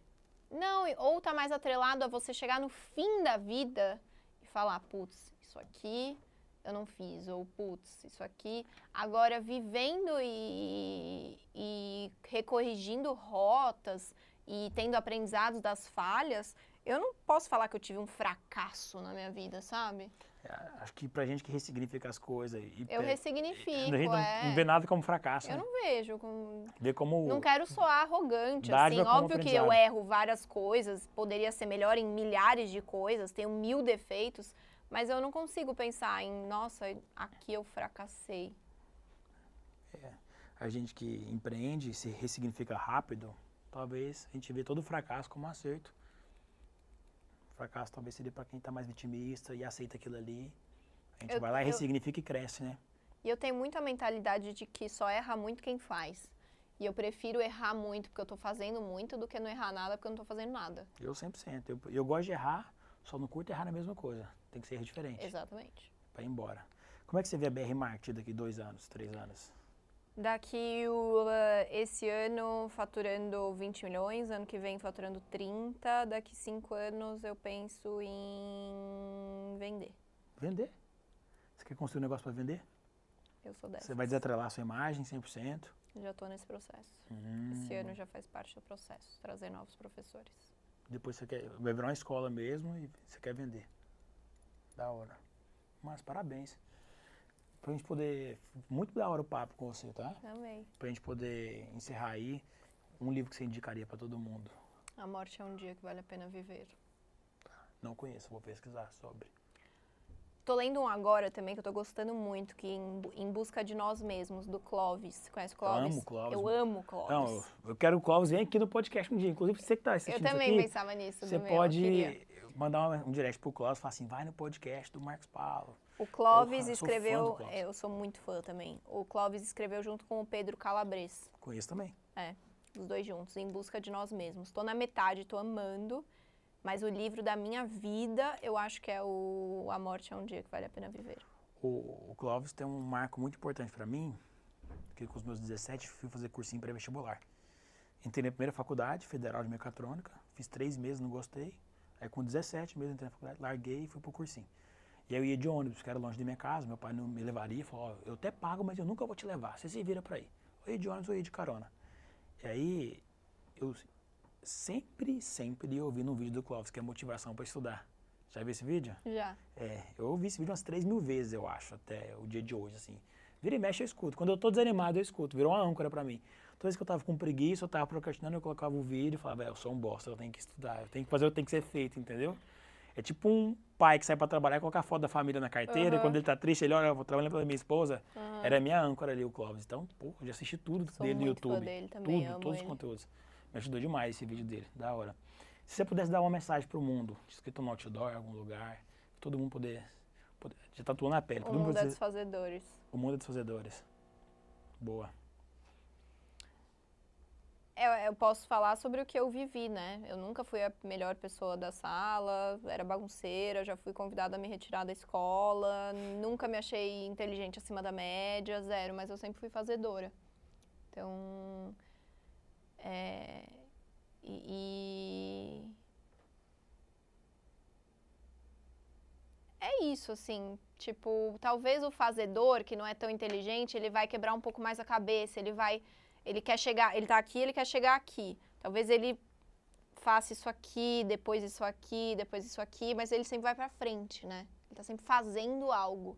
Não, ou tá mais atrelado a você chegar no fim da vida e falar, putz, isso aqui eu não fiz, ou putz, isso aqui. Agora, vivendo e, e recorrigindo rotas e tendo aprendizados das falhas, eu não posso falar que eu tive um fracasso na minha vida, sabe? É, acho que pra gente que ressignifica as coisas. E, eu ressignifico. A gente não, é. não, vê nada como fracasso. Eu né? não vejo. como. Vê como. Não quero soar arrogante, assim. Óbvio que eu erro várias coisas, poderia ser melhor em milhares de coisas, tenho mil defeitos, mas eu não consigo pensar em, nossa, aqui eu fracassei. É. A gente que empreende, se ressignifica rápido, talvez a gente vê todo o fracasso como acerto fracasso talvez seria para quem está mais vitimista e aceita aquilo ali. A gente eu, vai lá e ressignifica e cresce, né? E eu tenho muito a mentalidade de que só erra muito quem faz. E eu prefiro errar muito porque eu estou fazendo muito do que não errar nada porque eu não estou fazendo nada. Eu 100%. Eu, eu gosto de errar, só não curto errar na mesma coisa. Tem que ser diferente. Exatamente. Para ir embora. Como é que você vê a BR Mart daqui dois anos, três anos? Daqui o, eh, esse ano faturando 20 milhões, ano que vem faturando 30, daqui 5 anos eu penso em vender. Vender? Você quer construir um negócio para vender? Eu sou dessa. Você vai desatrelar a sua imagem 100%? Já estou nesse processo. Hum. Esse ano já faz parte do processo, trazer novos professores. Depois você quer, vai virar uma escola mesmo e você quer vender. Da hora. Mas parabéns pra gente poder. Muito da hora o papo com você, tá? Amei. Pra gente poder encerrar aí. Um livro que você indicaria para todo mundo. A Morte é um Dia que Vale a Pena Viver. Não conheço, vou pesquisar sobre. Tô lendo um agora também que eu tô gostando muito, que em, em busca de nós mesmos, do Clóvis. Conhece o Clóvis? Eu amo Clóvis. Eu amo Clóvis. Não, eu, quero o Clóvis vem aqui no podcast um dia. Inclusive, você que tá assistindo. Eu também aqui, pensava nisso. Você pode mandar um, um direct pro Clóvis e falar assim: vai no podcast do Marcos Paulo. O Clóvis oh, escreveu. Clóvis. É, eu sou muito fã também. O Clóvis escreveu junto com o Pedro Calabres. Conheço também. É, os dois juntos, em busca de nós mesmos. Tô na metade, tô amando. Mas o livro da minha vida, eu acho que é o A Morte é um Dia que Vale a Pena Viver. O, o Clóvis tem um marco muito importante para mim, porque com os meus 17 fui fazer cursinho pré-vestibular. Entrei na primeira faculdade, Federal de Mecatrônica, fiz três meses, não gostei. Aí com 17 meses entrei na faculdade, larguei e fui pro cursinho. E aí eu ia de ônibus, que era longe da minha casa, meu pai não me levaria, falou, oh, eu até pago, mas eu nunca vou te levar, você se vira para aí Eu ia de ônibus ou ia de carona. E aí eu sempre, sempre ia ouvindo um vídeo do Clóvis, que é motivação para estudar. Já viu esse vídeo? Já. É, eu ouvi esse vídeo umas 3 mil vezes, eu acho, até o dia de hoje, assim. Vira e mexe, eu escuto. Quando eu tô desanimado, eu escuto. Virou uma âncora para mim. Toda vez que eu tava com preguiça, eu tava procrastinando, eu colocava o vídeo e falava, é, eu sou um bosta, eu tenho que estudar, eu tenho que fazer o que tem que ser feito, entendeu? É tipo um pai que sai para trabalhar e coloca a foto da família na carteira. Uhum. Quando ele tá triste, ele olha, eu vou trabalhar pela minha esposa. Uhum. Era minha âncora ali, o Clóvis. Então, pô, eu já assisti tudo Sou dele no YouTube. Dele também, tudo, todos ele. os conteúdos. Me ajudou demais esse vídeo dele, da hora. Se você pudesse dar uma mensagem pro mundo, escrito no outdoor, em algum lugar, todo mundo poder, poder já tatuou na pele. O mundo, mundo é dos fazedores. O mundo é dos fazedores. Boa. Eu, é, eu, posso falar sobre o que eu vivi, né? Eu nunca fui a melhor pessoa da sala, era bagunceira, já fui convidada a me retirar da escola, nunca me achei inteligente acima da média, zero, mas eu sempre fui fazedora. Então. É, e. É isso, assim, tipo, talvez o fazedor, que não é tão inteligente, ele vai quebrar um pouco mais a cabeça, ele vai ele quer chegar, ele tá aqui, ele quer chegar aqui. Talvez ele faça isso aqui, depois isso aqui, depois isso aqui, mas ele sempre vai para frente, né? Ele tá sempre fazendo algo.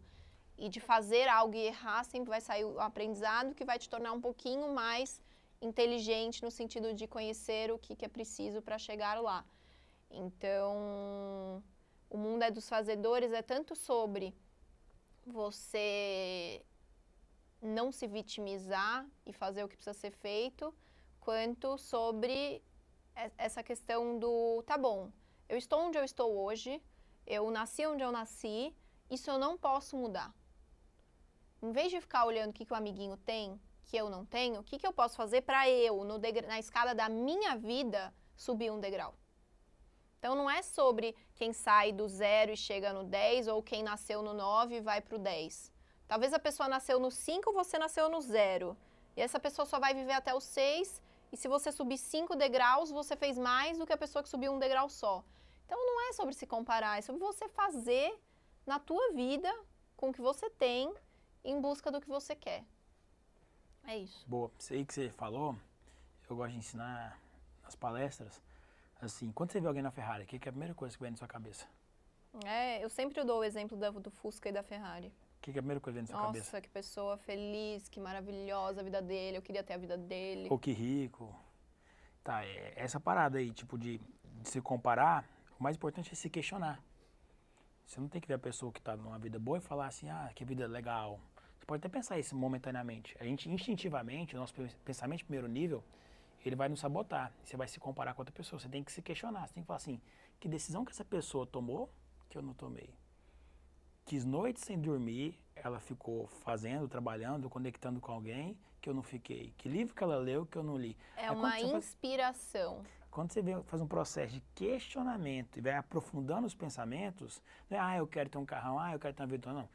E de fazer algo e errar, sempre vai sair o aprendizado que vai te tornar um pouquinho mais inteligente no sentido de conhecer o que, que é preciso para chegar lá. Então, o mundo é dos fazedores é tanto sobre você não se vitimizar e fazer o que precisa ser feito, quanto sobre essa questão do tá bom, eu estou onde eu estou hoje, eu nasci onde eu nasci, isso eu não posso mudar. Em vez de ficar olhando o que, que o amiguinho tem, que eu não tenho, o que, que eu posso fazer para eu, na escala da minha vida, subir um degrau? Então não é sobre quem sai do zero e chega no 10 ou quem nasceu no 9 e vai para o 10. Talvez a pessoa nasceu no 5, você nasceu no 0. E essa pessoa só vai viver até o 6. E se você subir 5 degraus, você fez mais do que a pessoa que subiu um degrau só. Então não é sobre se comparar, é sobre você fazer na tua vida com o que você tem em busca do que você quer. É isso. Boa. Isso aí que você falou, eu gosto de ensinar nas palestras, assim, quando você vê alguém na Ferrari, o que é a primeira coisa que vem na sua cabeça? É, eu sempre dou o exemplo do Fusca e da Ferrari. O que, que é a primeira coisa que vem na sua Nossa, cabeça? Nossa, que pessoa feliz, que maravilhosa a vida dele, eu queria ter a vida dele. Ou que rico. Tá, é, é, essa parada aí, tipo, de, de se comparar, o mais importante é se questionar. Você não tem que ver a pessoa que está numa vida boa e falar assim, ah, que vida legal. Você pode até pensar isso momentaneamente. A gente, instintivamente, o nosso pensamento de primeiro nível, ele vai nos sabotar. Você vai se comparar com outra pessoa. Você tem que se questionar. Você tem que falar assim, que decisão que essa pessoa tomou que eu não tomei? quis noites sem dormir, ela ficou fazendo, trabalhando, conectando com alguém que eu não fiquei. Que livro que ela leu que eu não li. É Aí uma inspiração. Faz, quando você faz um processo de questionamento e vai aprofundando os pensamentos, não é, ah, eu quero ter um carrão, ah, eu quero ter uma vidona, não. O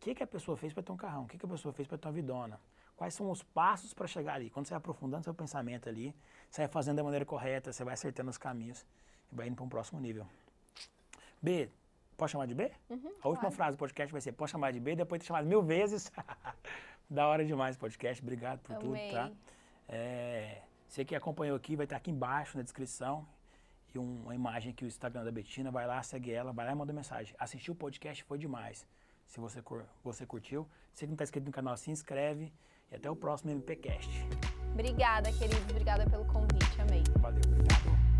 que, que a pessoa fez para ter um carrão? O que, que a pessoa fez para ter uma vidona? Quais são os passos para chegar ali? Quando você vai aprofundando seu pensamento ali, você vai fazendo da maneira correta, você vai acertando os caminhos e vai indo para um próximo nível. B, Posso chamar de B? Uhum, a última claro. frase do podcast vai ser: Posso chamar de B? Depois de ter chamado mil vezes. da hora demais o podcast. Obrigado por Amei. tudo, tá? É, você que acompanhou aqui vai estar aqui embaixo na descrição e um, uma imagem aqui, o Instagram da Betina. Vai lá, segue ela, vai lá e manda mensagem. Assistiu o podcast, foi demais. Se você, você curtiu, se não está inscrito no canal, se inscreve. E até o próximo MPCast. Obrigada, queridos. Obrigada pelo convite. Amei. Valeu, obrigado.